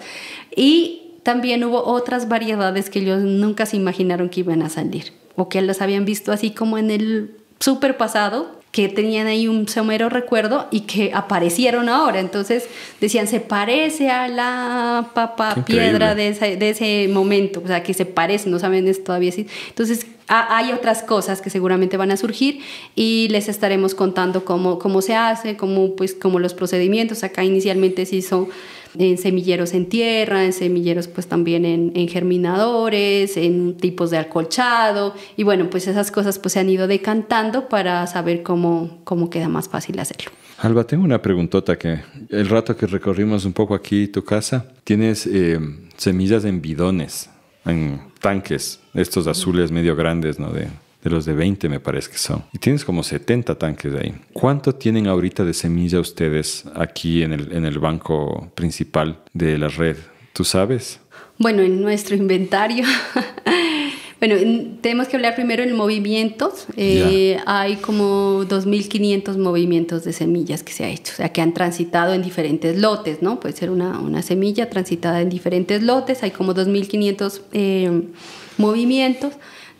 Y también hubo otras variedades que ellos nunca se imaginaron que iban a salir o que las habían visto así como en el super pasado que tenían ahí un somero recuerdo y que aparecieron ahora. Entonces decían, se parece a la papa piedra de ese, momento, o sea, que se parece, no saben es todavía si. Entonces hay otras cosas que seguramente van a surgir y les estaremos contando cómo, cómo se hace, cómo, pues, cómo los procedimientos. Acá inicialmente se hizo en semilleros en tierra, en semilleros pues también en, germinadores, en tipos de acolchado. y bueno, pues esas cosas pues se han ido decantando para saber cómo, cómo queda más fácil hacerlo. Alba, tengo una preguntota que el rato que recorrimos un poco aquí tu casa, tienes eh, semillas en bidones, en tanques, estos azules medio grandes, ¿no? De, de los de 20 me parece que son. Y tienes como 70 tanques de ahí. ¿Cuánto tienen ahorita de semilla ustedes aquí en el, banco principal de la red? ¿Tú sabes? Bueno, en nuestro inventario. Bueno, tenemos que hablar primero en movimientos. Eh, hay como 2.500 movimientos de semillas que se ha hecho, o sea, que han transitado en diferentes lotes, ¿no? Puede ser una, semilla transitada en diferentes lotes, hay como 2.500 eh, movimientos.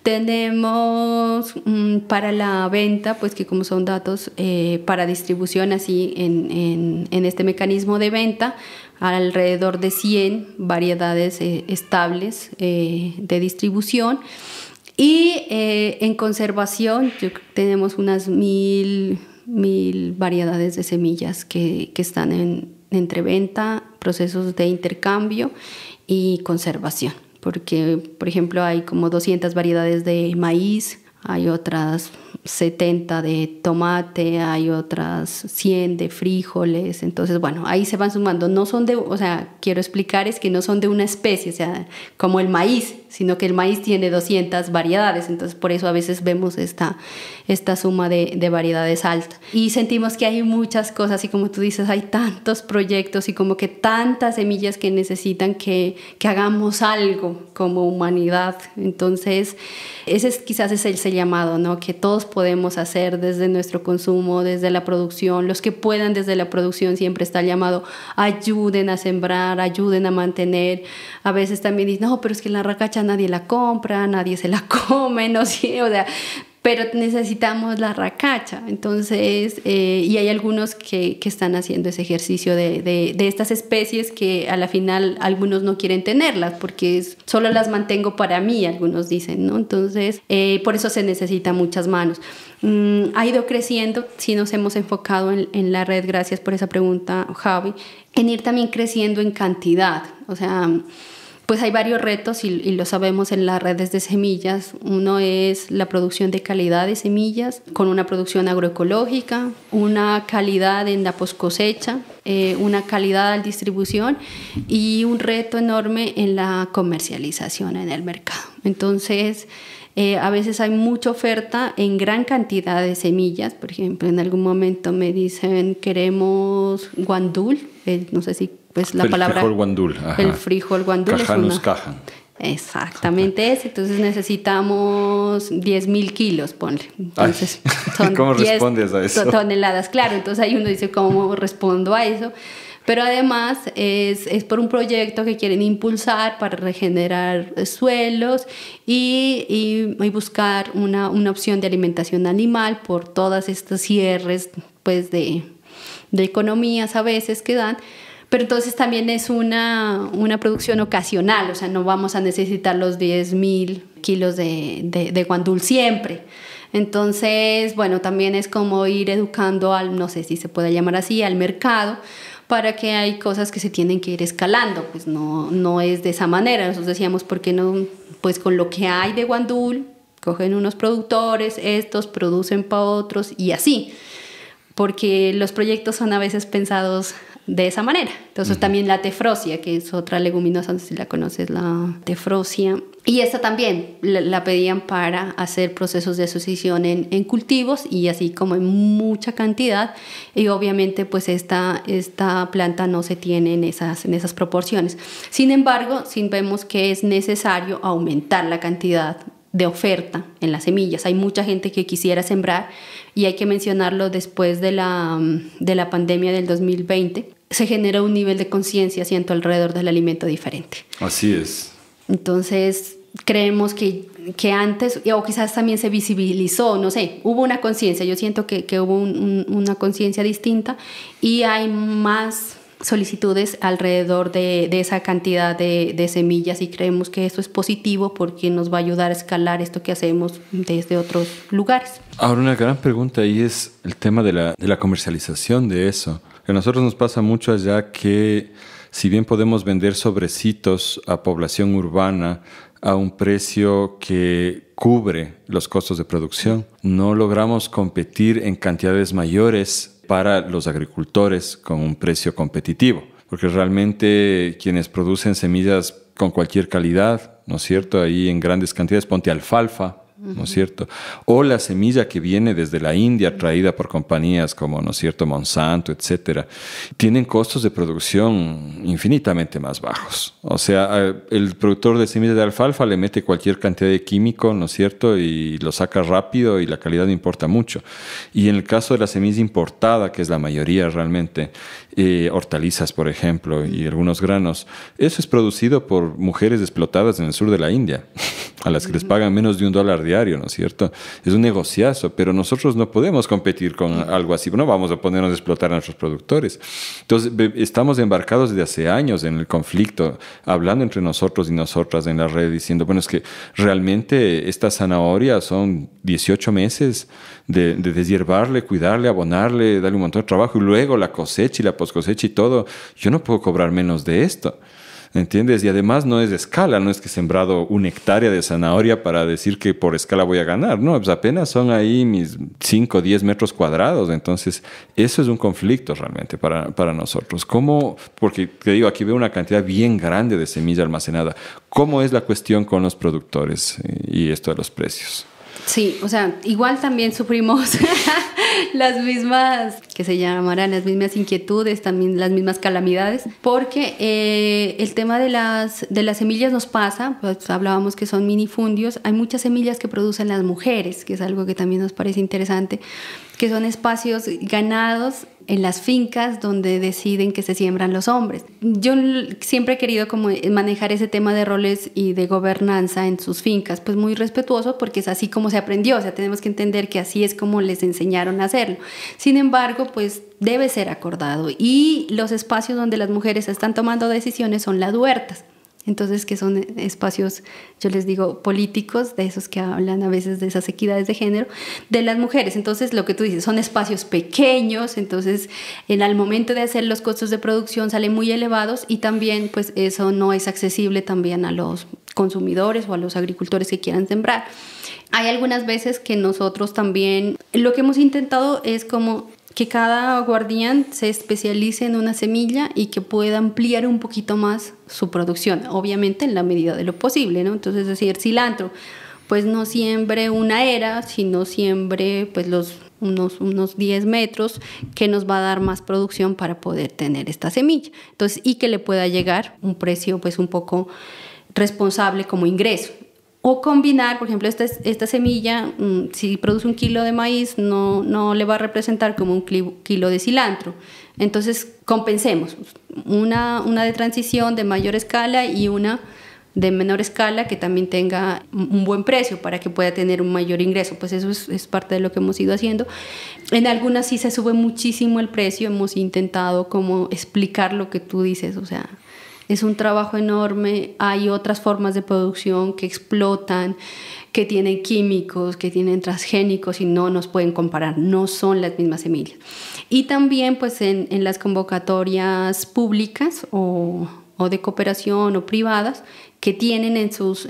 Tenemos mm, para la venta, pues que como son datos eh, para distribución así en, este mecanismo de venta, alrededor de 100 variedades eh, estables eh, de distribución. Y en conservación tenemos unas mil, mil variedades de semillas que, están en, entre venta, procesos de intercambio y conservación porque, por ejemplo, hay como 200 variedades de maíz, hay otras 70 de tomate, hay otras 100 de frijoles, entonces bueno, ahí se van sumando, no son de, o sea, quiero explicar es que no son de una especie, o sea, como el maíz, sino que el maíz tiene 200 variedades, entonces por eso a veces vemos esta, esta suma de, de variedades alta. Y sentimos que hay muchas cosas y como tú dices, hay tantos proyectos y como que tantas semillas que necesitan que, que hagamos algo como humanidad. Entonces, ese es, quizás es el, llamado, ¿no? Que todos podemos hacer desde nuestro consumo, desde la producción, los que puedan desde la producción siempre está el llamado, ayuden a sembrar, ayuden a mantener. A veces también dicen, no, pero es que la racacha nadie la compra, nadie se la come, no sé, o sea, pero necesitamos la racacha. Entonces, eh, y hay algunos que, están haciendo ese ejercicio de, estas especies que a la final algunos no quieren tenerlas porque solo las mantengo para mí, algunos dicen, ¿no? Entonces, eh, por eso se necesitan muchas manos. Mm, ha ido creciendo, si nos hemos enfocado en, en la red, gracias por esa pregunta, Javi, en ir también creciendo en cantidad, o sea pues hay varios retos y, lo sabemos en las redes de semillas. Uno es la producción de calidad de semillas con una producción agroecológica, una calidad en la poscosecha, eh, una calidad al distribución y un reto enorme en la comercialización en el mercado. Entonces, eh, a veces hay mucha oferta en gran cantidad de semillas. Por ejemplo, en algún momento me dicen queremos guandul, eh, no sé si pues la el palabra... Frijol guandul, El frijol guandul. Cajanus es Exactamente es. Entonces necesitamos 10.000 kilos, ponle. Entonces, ¿Cómo respondes a eso? Toneladas, claro. Entonces ahí uno dice, ¿cómo respondo a eso? Pero además es, es por un proyecto que quieren impulsar para regenerar eh, suelos y, y, buscar una, una, opción de alimentación animal por todas estas cierres pues, de, de economías a veces que dan pero entonces también es una, una producción ocasional, o sea, no vamos a necesitar los 10.000 kilos de, de, guandul siempre. Entonces, bueno, también es como ir educando al, no sé si se puede llamar así, al mercado, para que hay cosas que se tienen que ir escalando, pues no, no es de esa manera. Nosotros decíamos, ¿por qué no? Pues con lo que hay de guandul, cogen unos productores, estos producen para otros y así, porque los proyectos son a veces pensados de esa manera. Entonces también la tefrosia, que es otra leguminosa, no sé si la conoces, la tefrosia. Y esta también la, pedían para hacer procesos de sucesión en, cultivos y así como en mucha cantidad. Y obviamente pues esta, esta planta no se tiene en esas, en esas proporciones. Sin embargo, si vemos que es necesario aumentar la cantidad de oferta en las semillas. Hay mucha gente que quisiera sembrar y hay que mencionarlo después de la, de la pandemia del 2020 se genera un nivel de conciencia, siento, alrededor del alimento diferente. Así es. Entonces, creemos que, que, antes, o quizás también se visibilizó, no sé, hubo una conciencia, yo siento que, hubo una conciencia distinta y hay más solicitudes alrededor de, esa cantidad de, semillas y creemos que eso es positivo porque nos va a ayudar a escalar esto que hacemos desde otros lugares. Ahora una gran pregunta ahí es el tema de la, de la comercialización de eso. A nosotros nos pasa mucho allá que si bien podemos vender sobrecitos a población urbana a un precio que cubre los costos de producción, no logramos competir en cantidades mayores para los agricultores con un precio competitivo, porque realmente quienes producen semillas con cualquier calidad, ¿no es cierto? Ahí en grandes cantidades, ponte alfalfa, ¿no es cierto? O la semilla que viene desde la India, traída por compañías como, ¿no es cierto?, Monsanto, etcétera, tienen costos de producción infinitamente más bajos. O sea, el productor de semillas de alfalfa le mete cualquier cantidad de químico, ¿no es cierto?, y lo saca rápido y la calidad no importa mucho. Y en el caso de la semilla importada, que es la mayoría realmente, hortalizas, por ejemplo, y algunos granos. Eso es producido por mujeres explotadas en el sur de la India, a las que les pagan mm. menos de un dólar diario, ¿no es cierto? Es un negociazo, pero nosotros no podemos competir con mm. algo así. No vamos a ponernos a explotar a nuestros productores. Entonces, estamos embarcados desde hace años en el conflicto, hablando entre nosotros y nosotras en la red, diciendo, bueno, es que realmente estas zanahorias son 18 meses de, de deshiervarle, cuidarle, abonarle, darle un montón de trabajo y luego la cosecha y la poscosecha y todo, yo no puedo cobrar menos de esto. ¿Entiendes? Y además no es de escala, no es que he sembrado una hectárea de zanahoria para decir que por escala voy a ganar, no, pues apenas son ahí mis 5 o 10 metros cuadrados, entonces eso es un conflicto realmente para, para nosotros. ¿Cómo? Porque te digo, aquí veo una cantidad bien grande de semilla almacenada. ¿Cómo es la cuestión con los productores y esto de los precios? Sí, o sea, igual también sufrimos las mismas, que se llamarán, las mismas inquietudes, también las mismas calamidades, porque eh, el tema de las, de las semillas nos pasa, pues hablábamos que son minifundios, hay muchas semillas que producen las mujeres, que es algo que también nos parece interesante, que son espacios ganados en las fincas donde deciden que se siembran los hombres. Yo siempre he querido como eh, manejar ese tema de roles y de gobernanza en sus fincas, pues muy respetuoso porque es así como se aprendió, o sea, tenemos que entender que así es como les enseñaron a hacerlo. Sin embargo, pues debe ser acordado y los espacios donde las mujeres están tomando decisiones son las huertas. Entonces, que son espacios, yo les digo, políticos, de esos que hablan a veces de esas equidades de género, de las mujeres. Entonces, lo que tú dices, son espacios pequeños, entonces, en al momento de hacer los costos de producción salen muy elevados y también, pues, eso no es accesible también a los consumidores o a los agricultores que quieran sembrar. Hay algunas veces que nosotros también, lo que hemos intentado es como que cada guardián se especialice en una semilla y que pueda ampliar un poquito más su producción, obviamente en la medida de lo posible, ¿no? Entonces, es decir, cilantro, pues no siembre una era, sino siembre pues los unos, unos 10 metros que nos va a dar más producción para poder tener esta semilla. Entonces, y que le pueda llegar un precio pues un poco responsable como ingreso. O combinar, por ejemplo, esta, semilla, mm, si produce un kilo de maíz, no, no le va a representar como un kilo de cilantro. Entonces, compensemos una, una de transición de mayor escala y una de menor escala que también tenga un buen precio para que pueda tener un mayor ingreso. Pues eso es, es, parte de lo que hemos ido haciendo. En algunas sí se sube muchísimo el precio, hemos intentado como explicar lo que tú dices, o sea, es un trabajo enorme, hay otras formas de producción que explotan, que tienen químicos, que tienen transgénicos y no nos pueden comparar, no son las mismas semillas. Y también pues en, las convocatorias públicas o, de cooperación o privadas que tienen en sus,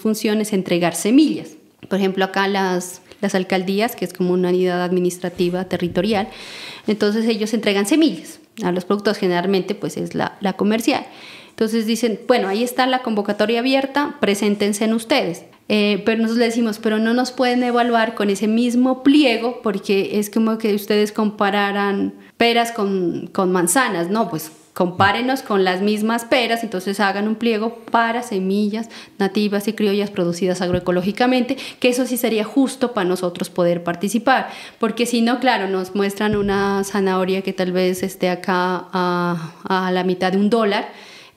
funciones entregar semillas. Por ejemplo, acá las, las alcaldías, que es como una unidad administrativa territorial, entonces ellos entregan semillas a los productos generalmente pues es la, la comercial. Entonces dicen, bueno, ahí está la convocatoria abierta, preséntense en ustedes. Eh, pero nosotros le decimos, pero no nos pueden evaluar con ese mismo pliego porque es como que ustedes compararan peras con, con manzanas, ¿no? Pues Compárenos con las mismas peras, entonces hagan un pliego para semillas nativas y criollas producidas agroecológicamente, que eso sí sería justo para nosotros poder participar, porque si no, claro, nos muestran una zanahoria que tal vez esté acá a, a la mitad de un dólar,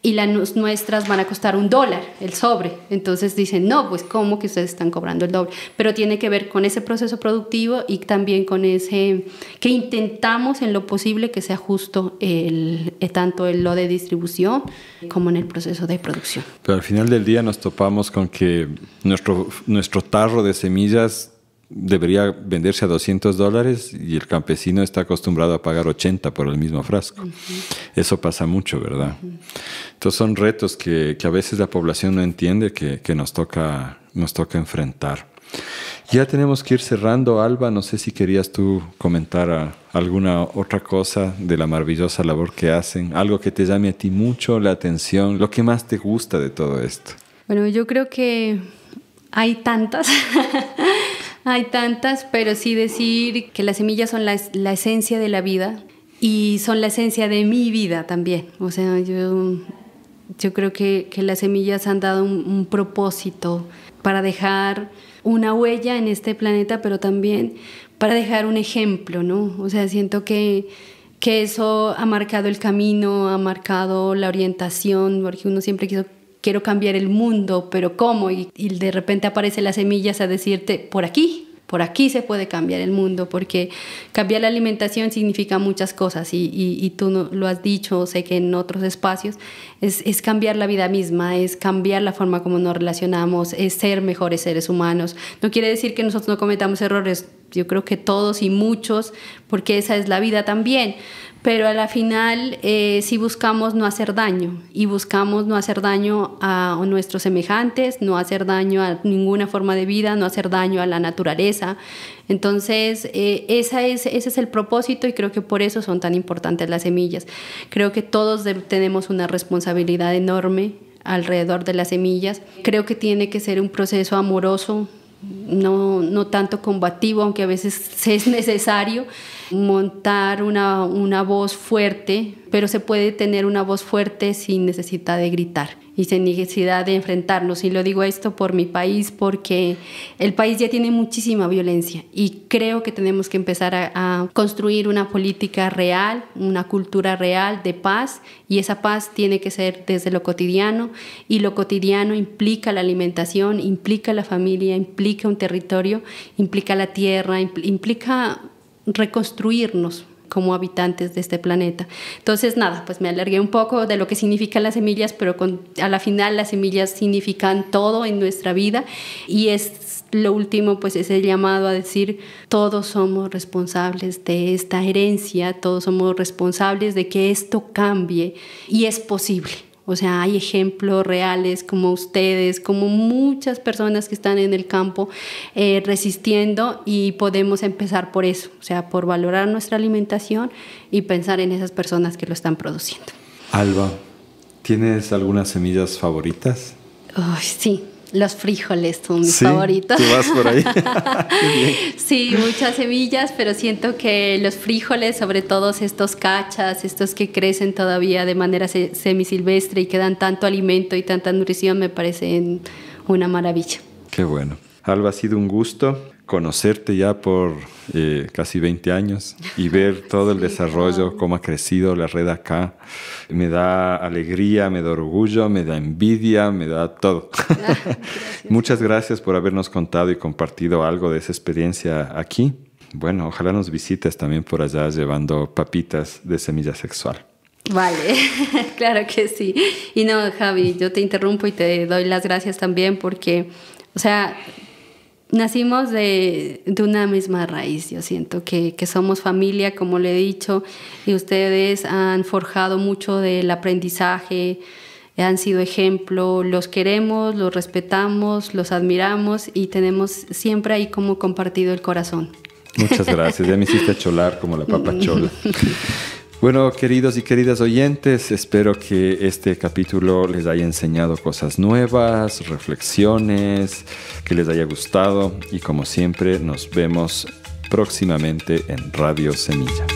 y las nuestras van a costar un dólar el sobre. Entonces dicen, no, pues cómo que ustedes están cobrando el doble. Pero tiene que ver con ese proceso productivo y también con ese que intentamos en lo posible que sea justo el, eh, tanto en lo de distribución como en el proceso de producción. Pero al final del día nos topamos con que nuestro, nuestro tarro de semillas debería venderse a 200 dólares y el campesino está acostumbrado a pagar 80 por el mismo frasco. Eso pasa mucho, ¿verdad? Entonces son retos que, a veces la población no entiende que, nos, toca, nos toca enfrentar. Ya tenemos que ir cerrando, Alba. No sé si querías tú comentar ah, alguna otra cosa de la maravillosa labor que hacen, algo que te llame a ti mucho la atención, lo que más te gusta de todo esto. Bueno, yo creo que hay tantas, hay tantas, pero sí decir que las semillas son la, esencia de la vida y son la esencia de mi vida también. O sea, yo, yo creo que, las semillas han dado un, propósito para dejar una huella en este planeta, pero también para dejar un ejemplo, ¿no? O sea, siento que que eso ha marcado el camino, ha marcado la orientación, porque uno siempre quiso quiero cambiar el mundo, pero ¿cómo? Y, de repente aparece las semillas a decirte, por aquí, por aquí se puede cambiar el mundo, porque cambiar la alimentación significa muchas cosas y, tú lo has dicho, sé que en otros espacios, es, cambiar la vida misma, es cambiar la forma como nos relacionamos, es ser mejores seres humanos. No quiere decir que nosotros no cometamos errores, yo creo que todos y muchos, porque esa es la vida también. Pero a la final eh, si buscamos no hacer daño y buscamos no hacer daño a nuestros semejantes, no hacer daño a ninguna forma de vida, no hacer daño a la naturaleza. Entonces eh, esa ese es el propósito y creo que por eso son tan importantes las semillas. Creo que todos tenemos una responsabilidad enorme alrededor de las semillas. Creo que tiene que ser un proceso amoroso, no, no, tanto combativo, aunque a veces es necesario montar una, una voz fuerte, pero se puede tener una voz fuerte sin necesidad de gritar y sin necesidad de enfrentarnos. Y lo digo esto por mi país, porque el país ya tiene muchísima violencia y creo que tenemos que empezar a, construir una política real, una cultura real de paz y esa paz tiene que ser desde lo cotidiano y lo cotidiano implica la alimentación, implica la familia, implica un territorio, implica la tierra, implica reconstruirnos como habitantes de este planeta. Entonces, nada, pues me alargué un poco de lo que significan las semillas, pero a la final las semillas significan todo en nuestra vida y es lo último, pues es el llamado a decir, todos somos responsables de esta herencia, todos somos responsables de que esto cambie y es posible. O sea, hay ejemplos reales como ustedes, como muchas personas que están en el campo eh, resistiendo y podemos empezar por eso, o sea, por valorar nuestra alimentación y pensar en esas personas que lo están produciendo. Alba, ¿tienes algunas semillas favoritas? sí, los frijoles son mis sí, favoritos. vas por ahí. sí, muchas semillas, pero siento que los frijoles, sobre todo estos cachas, estos que crecen todavía de manera semisilvestre y que dan tanto alimento y tanta nutrición, me parecen una maravilla. Qué bueno. Alba, ha sido un gusto conocerte ya por eh, casi 20 años y ver todo el desarrollo, cómo ha crecido la red acá, me da alegría, me da orgullo, me da envidia, me da todo. Ah, Muchas gracias por habernos contado y compartido algo de esa experiencia aquí. Bueno, ojalá nos visites también por allá llevando papitas de semilla sexual. Vale, claro que sí. Y no, Javi, yo te interrumpo y te doy las gracias también porque, o sea, nacimos de, una misma raíz, yo siento que, que, somos familia, como le he dicho, y ustedes han forjado mucho del aprendizaje, han sido ejemplo, los queremos, los respetamos, los admiramos y tenemos siempre ahí como compartido el corazón. Muchas gracias, ya me hiciste cholar como la papa chola. Bueno, queridos y queridas oyentes, espero que este capítulo les haya enseñado cosas nuevas, reflexiones, que les haya gustado y como siempre nos vemos próximamente en Radio Semilla.